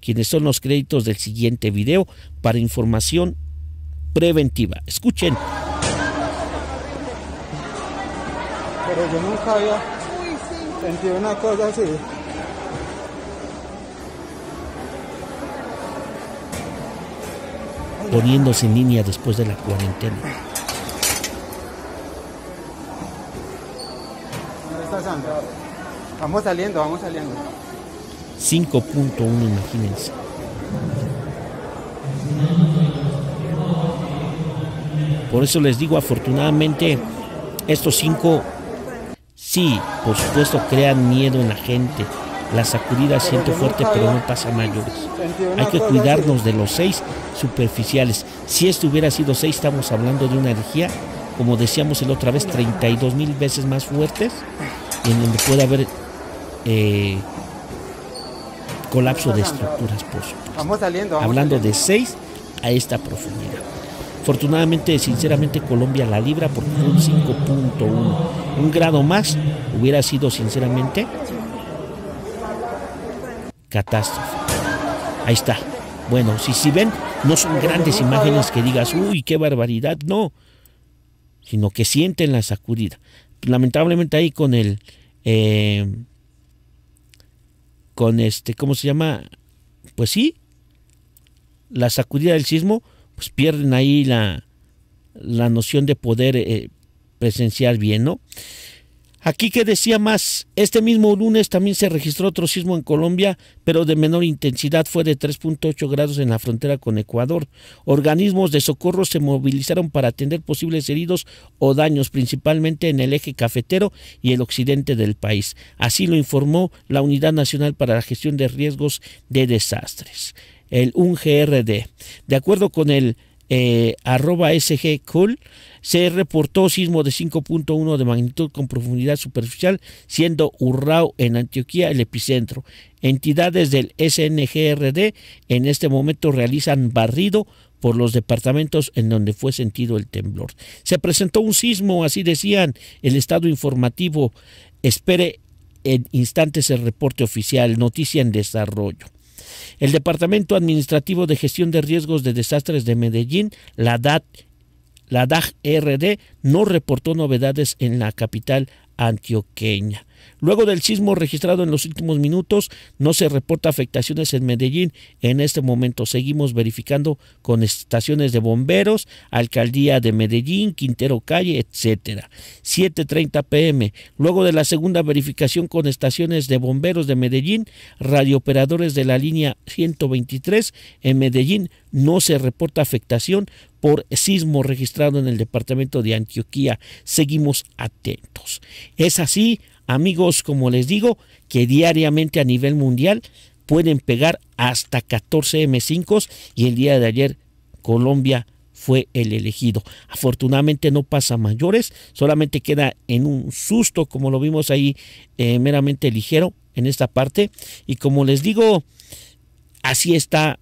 quienes son los créditos del siguiente video para información preventiva. Escuchen. Pero yo nunca había sentido una cosa así. poniéndose en línea después de la cuarentena. ¿Dónde está Sandra? Vamos saliendo, vamos saliendo. 5.1, imagínense. Por eso les digo, afortunadamente, estos cinco, sí, por supuesto, crean miedo en la gente. La sacudida siente fuerte, pero no pasa mayores. Hay que cuidarnos de los seis superficiales. Si esto hubiera sido 6 estamos hablando de una energía, como decíamos el otra vez, 32 mil veces más fuertes, en donde puede haber eh, colapso de estructuras, por Vamos saliendo, Hablando de 6 a esta profundidad. Afortunadamente, sinceramente, Colombia la libra porque fue un 5.1. Un grado más hubiera sido, sinceramente, catástrofe. Ahí está. Bueno, si, si ven, no son grandes imágenes que digas, uy, qué barbaridad, no, sino que sienten la sacudida. Lamentablemente ahí con el... Eh, con este, ¿cómo se llama? Pues sí, la sacudida del sismo, pues pierden ahí la, la noción de poder eh, presenciar bien, ¿no? Aquí que decía más, este mismo lunes también se registró otro sismo en Colombia, pero de menor intensidad, fue de 3.8 grados en la frontera con Ecuador. Organismos de socorro se movilizaron para atender posibles heridos o daños, principalmente en el eje cafetero y el occidente del país. Así lo informó la Unidad Nacional para la Gestión de Riesgos de Desastres, el UNGRD. De acuerdo con el eh, arroba SG se reportó sismo de 5.1 de magnitud con profundidad superficial, siendo Urrao en Antioquía el epicentro. Entidades del SNGRD en este momento realizan barrido por los departamentos en donde fue sentido el temblor. Se presentó un sismo, así decían el estado informativo. Espere en instantes el reporte oficial, noticia en desarrollo. El Departamento Administrativo de Gestión de Riesgos de Desastres de Medellín, la DAT, la DAG-RD e no reportó novedades en la capital antioqueña. Luego del sismo registrado en los últimos minutos, no se reporta afectaciones en Medellín. En este momento seguimos verificando con estaciones de bomberos, alcaldía de Medellín, Quintero Calle, etcétera. 7:30 pm. Luego de la segunda verificación con estaciones de bomberos de Medellín, radiooperadores de la línea 123 en Medellín, no se reporta afectación por sismo registrado en el departamento de Antioquía. Seguimos atentos. Es así amigos, como les digo, que diariamente a nivel mundial pueden pegar hasta 14 M5 y el día de ayer Colombia fue el elegido. Afortunadamente no pasa mayores, solamente queda en un susto, como lo vimos ahí, eh, meramente ligero en esta parte. Y como les digo, así está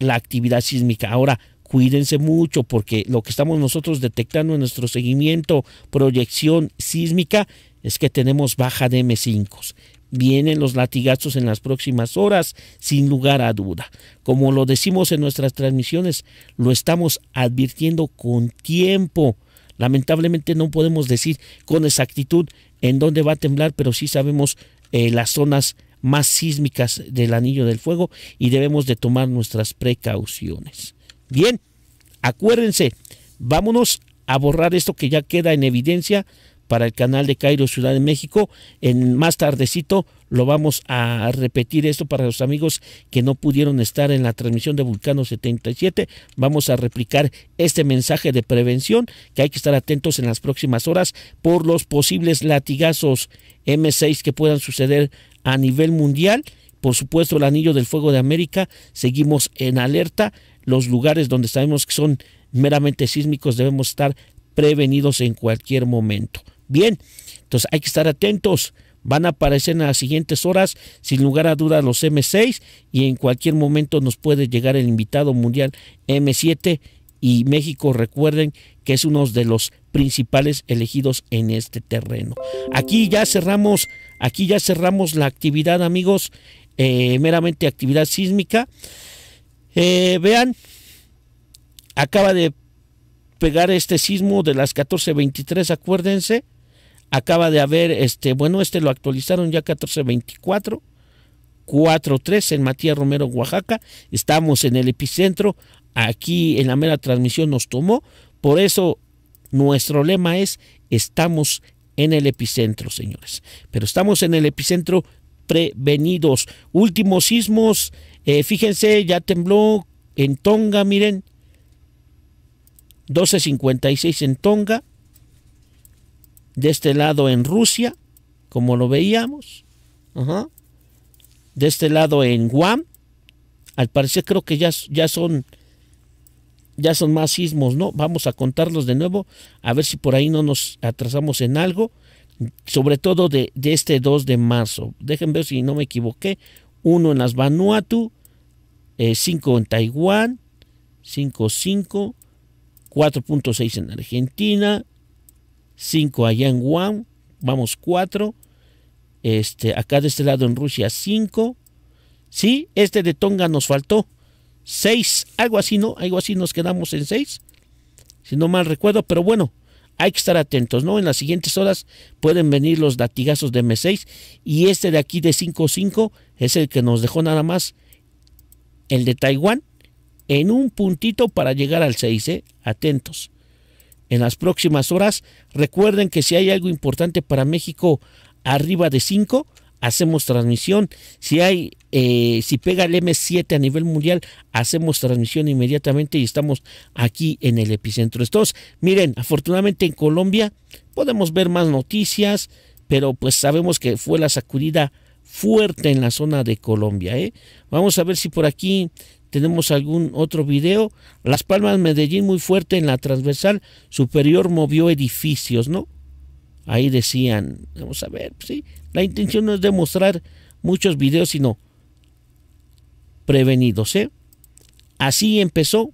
la actividad sísmica. Ahora, cuídense mucho porque lo que estamos nosotros detectando en nuestro seguimiento, proyección sísmica, es que tenemos baja de M5. Vienen los latigazos en las próximas horas, sin lugar a duda. Como lo decimos en nuestras transmisiones, lo estamos advirtiendo con tiempo. Lamentablemente no podemos decir con exactitud en dónde va a temblar, pero sí sabemos eh, las zonas más sísmicas del anillo del fuego y debemos de tomar nuestras precauciones. Bien, acuérdense, vámonos a borrar esto que ya queda en evidencia para el canal de Cairo Ciudad de México. En más tardecito lo vamos a repetir esto para los amigos que no pudieron estar en la transmisión de Vulcano 77. Vamos a replicar este mensaje de prevención que hay que estar atentos en las próximas horas por los posibles latigazos M6 que puedan suceder a nivel mundial. Por supuesto, el Anillo del Fuego de América. Seguimos en alerta. Los lugares donde sabemos que son meramente sísmicos debemos estar prevenidos en cualquier momento. Bien, entonces hay que estar atentos. Van a aparecer en las siguientes horas, sin lugar a dudas, los M6 y en cualquier momento nos puede llegar el invitado mundial M7 y México, recuerden que es uno de los principales elegidos en este terreno. Aquí ya cerramos, aquí ya cerramos la actividad, amigos, eh, meramente actividad sísmica. Eh, vean, acaba de pegar este sismo de las 14.23, acuérdense, acaba de haber, este, bueno, este lo actualizaron ya 1424, 43 en Matías Romero, Oaxaca. Estamos en el epicentro, aquí en la mera transmisión nos tomó. Por eso nuestro lema es, estamos en el epicentro, señores. Pero estamos en el epicentro prevenidos. Últimos sismos, eh, fíjense, ya tembló en Tonga, miren. 12.56 en Tonga, de este lado en Rusia, como lo veíamos. De este lado en Guam. Al parecer creo que ya, ya son ya son más sismos, ¿no? Vamos a contarlos de nuevo, a ver si por ahí no nos atrasamos en algo, sobre todo de, este 2 de marzo. Déjenme ver si no me equivoqué. Uno en las Vanuatu, 5 eh, en Taiwán, 5.5, 4.6 en Argentina, 5 allá en Guam, vamos 4. Este, acá de este lado en Rusia 5. Sí, este de Tonga nos faltó 6, algo así, ¿no? Algo así nos quedamos en 6, si no mal recuerdo, pero bueno, hay que estar atentos, ¿no? En las siguientes horas pueden venir los latigazos de M6 y este de aquí de 5-5 es el que nos dejó nada más el de Taiwán en un puntito para llegar al 6, ¿eh? Atentos en las próximas horas. Recuerden que si hay algo importante para México arriba de 5, hacemos transmisión. Si hay, eh, si pega el M7 a nivel mundial, hacemos transmisión inmediatamente y estamos aquí en el epicentro. Estos, miren, afortunadamente en Colombia podemos ver más noticias, pero pues sabemos que fue la sacudida fuerte en la zona de Colombia. ¿eh? Vamos a ver si por aquí tenemos algún otro video. Las Palmas Medellín muy fuerte en la transversal superior movió edificios, ¿no? Ahí decían, vamos a ver, sí. La intención no es mostrar muchos videos, sino prevenidos, ¿eh? Así empezó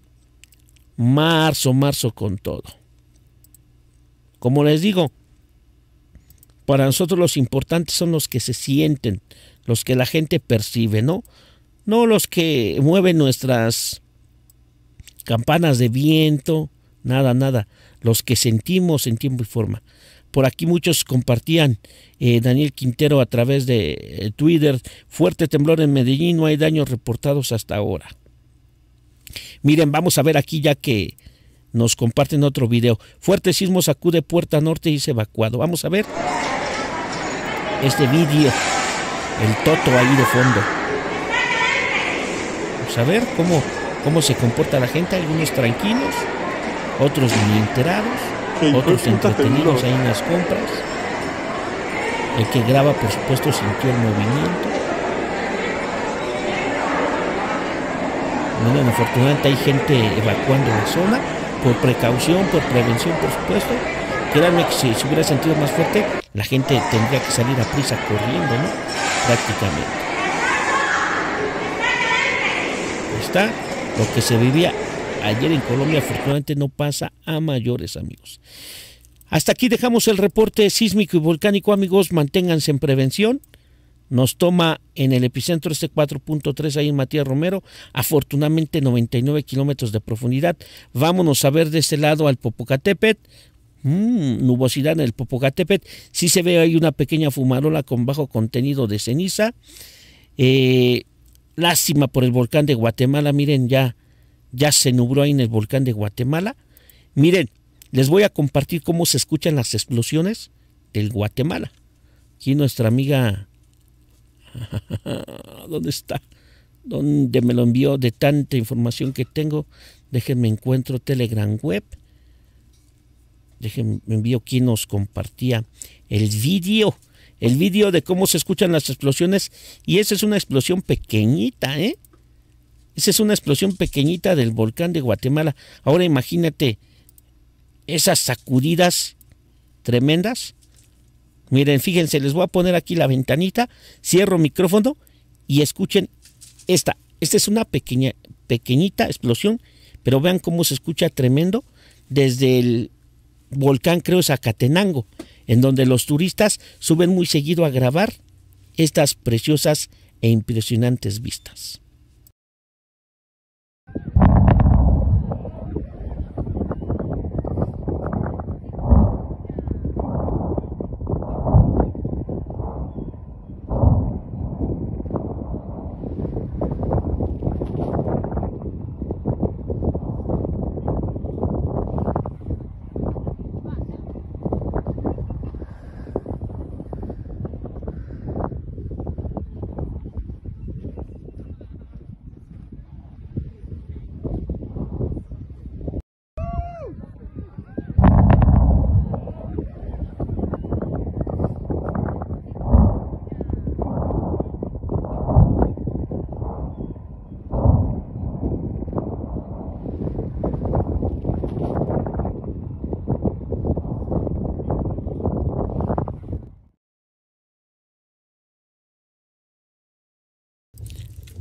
marzo, marzo con todo. Como les digo, para nosotros los importantes son los que se sienten, los que la gente percibe, ¿no? No los que mueven nuestras campanas de viento, nada, nada. Los que sentimos en tiempo y forma. Por aquí muchos compartían, eh, Daniel Quintero a través de eh, Twitter, fuerte temblor en Medellín, no hay daños reportados hasta ahora. Miren, vamos a ver aquí ya que nos comparten otro video. Fuerte sismo sacude Puerta Norte y se evacuado. Vamos a ver este vídeo. El toto ahí de fondo. Vamos a ver cómo, cómo se comporta la gente. Algunos tranquilos, otros muy enterados, otros entretenidos ahí en las compras. El que graba, por supuesto, sintió el movimiento. Bueno, afortunadamente hay gente evacuando la zona por precaución, por prevención, por supuesto. Créanme que si se hubiera sentido más fuerte, la gente tendría que salir a prisa corriendo, ¿no? Prácticamente. Está lo que se vivía ayer en Colombia, afortunadamente no pasa a mayores, amigos. Hasta aquí dejamos el reporte sísmico y volcánico, amigos. Manténganse en prevención. Nos toma en el epicentro este 4.3 ahí en Matías Romero, afortunadamente 99 kilómetros de profundidad. Vámonos a ver de este lado al Popocatépetl, Mm, nubosidad en el Popocatépetl. Sí se ve ahí una pequeña fumarola con bajo contenido de ceniza. Eh, lástima por el volcán de Guatemala. Miren, ya, ya se nubló ahí en el volcán de Guatemala. Miren, les voy a compartir cómo se escuchan las explosiones del Guatemala. Aquí nuestra amiga... <laughs> ¿Dónde está? ¿Dónde me lo envió de tanta información que tengo? Déjenme encuentro Telegram Web déjenme envío quien nos compartía el vídeo, el vídeo de cómo se escuchan las explosiones y esa es una explosión pequeñita, ¿eh? Esa es una explosión pequeñita del volcán de Guatemala. Ahora imagínate esas sacudidas tremendas. Miren, fíjense, les voy a poner aquí la ventanita, cierro micrófono y escuchen esta. Esta es una pequeña, pequeñita explosión, pero vean cómo se escucha tremendo desde el volcán, creo, catenango en donde los turistas suben muy seguido a grabar estas preciosas e impresionantes vistas.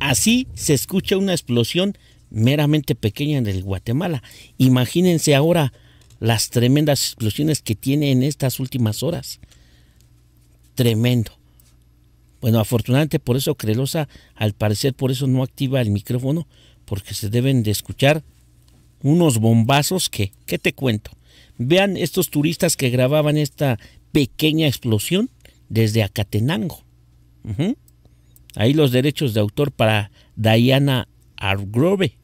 Así se escucha una explosión meramente pequeña en el Guatemala. Imagínense ahora las tremendas explosiones que tiene en estas últimas horas. Tremendo. Bueno, afortunadamente por eso Crelosa, al parecer por eso no activa el micrófono, porque se deben de escuchar unos bombazos que, ¿qué te cuento? Vean estos turistas que grababan esta pequeña explosión desde Acatenango ahí los derechos de autor para Diana Argrove,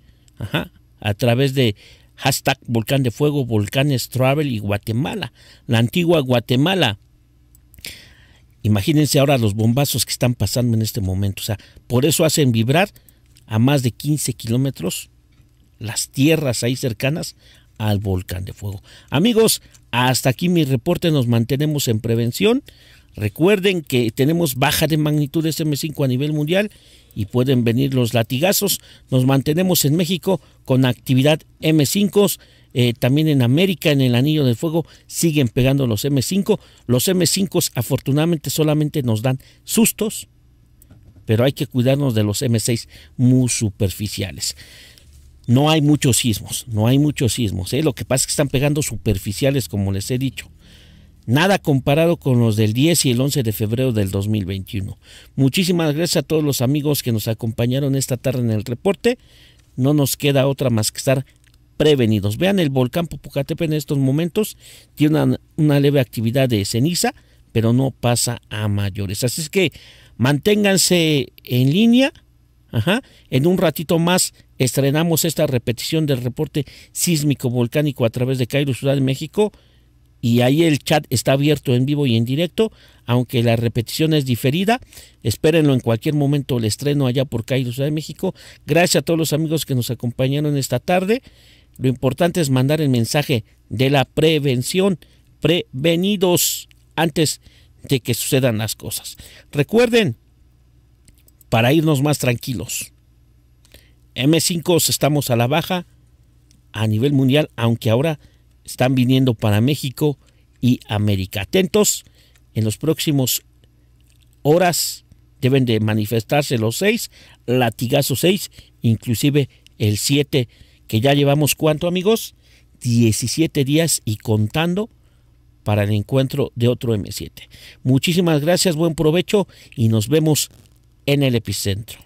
a través de hashtag Volcán de Fuego, Volcanes Travel y Guatemala, la antigua Guatemala. Imagínense ahora los bombazos que están pasando en este momento. O sea, por eso hacen vibrar a más de 15 kilómetros las tierras ahí cercanas al volcán de fuego. Amigos, hasta aquí mi reporte. Nos mantenemos en prevención. Recuerden que tenemos baja de magnitud este m 5 a nivel mundial y pueden venir los latigazos. Nos mantenemos en México con actividad M5. Eh, también en América, en el Anillo del Fuego, siguen pegando los M5. Los M5 afortunadamente solamente nos dan sustos, pero hay que cuidarnos de los M6 muy superficiales. No hay muchos sismos, no hay muchos sismos. Eh. Lo que pasa es que están pegando superficiales, como les he dicho. Nada comparado con los del 10 y el 11 de febrero del 2021. Muchísimas gracias a todos los amigos que nos acompañaron esta tarde en el reporte. No nos queda otra más que estar prevenidos. Vean el volcán Popocatépetl en estos momentos. Tiene una, leve actividad de ceniza, pero no pasa a mayores. Así es que manténganse en línea. En un ratito más estrenamos esta repetición del reporte sísmico volcánico a través de Cairo, Ciudad de México y ahí el chat está abierto en vivo y en directo, aunque la repetición es diferida. Espérenlo en cualquier momento el estreno allá por Cairo, Ciudad de México. Gracias a todos los amigos que nos acompañaron esta tarde. Lo importante es mandar el mensaje de la prevención, prevenidos antes de que sucedan las cosas. Recuerden, para irnos más tranquilos, M5 estamos a la baja a nivel mundial, aunque ahora están viniendo para México y América. Atentos, en los próximos horas deben de manifestarse los seis, latigazo seis, inclusive el siete, que ya llevamos cuánto amigos? 17 días y contando para el encuentro de otro M7. Muchísimas gracias, buen provecho y nos vemos en el epicentro.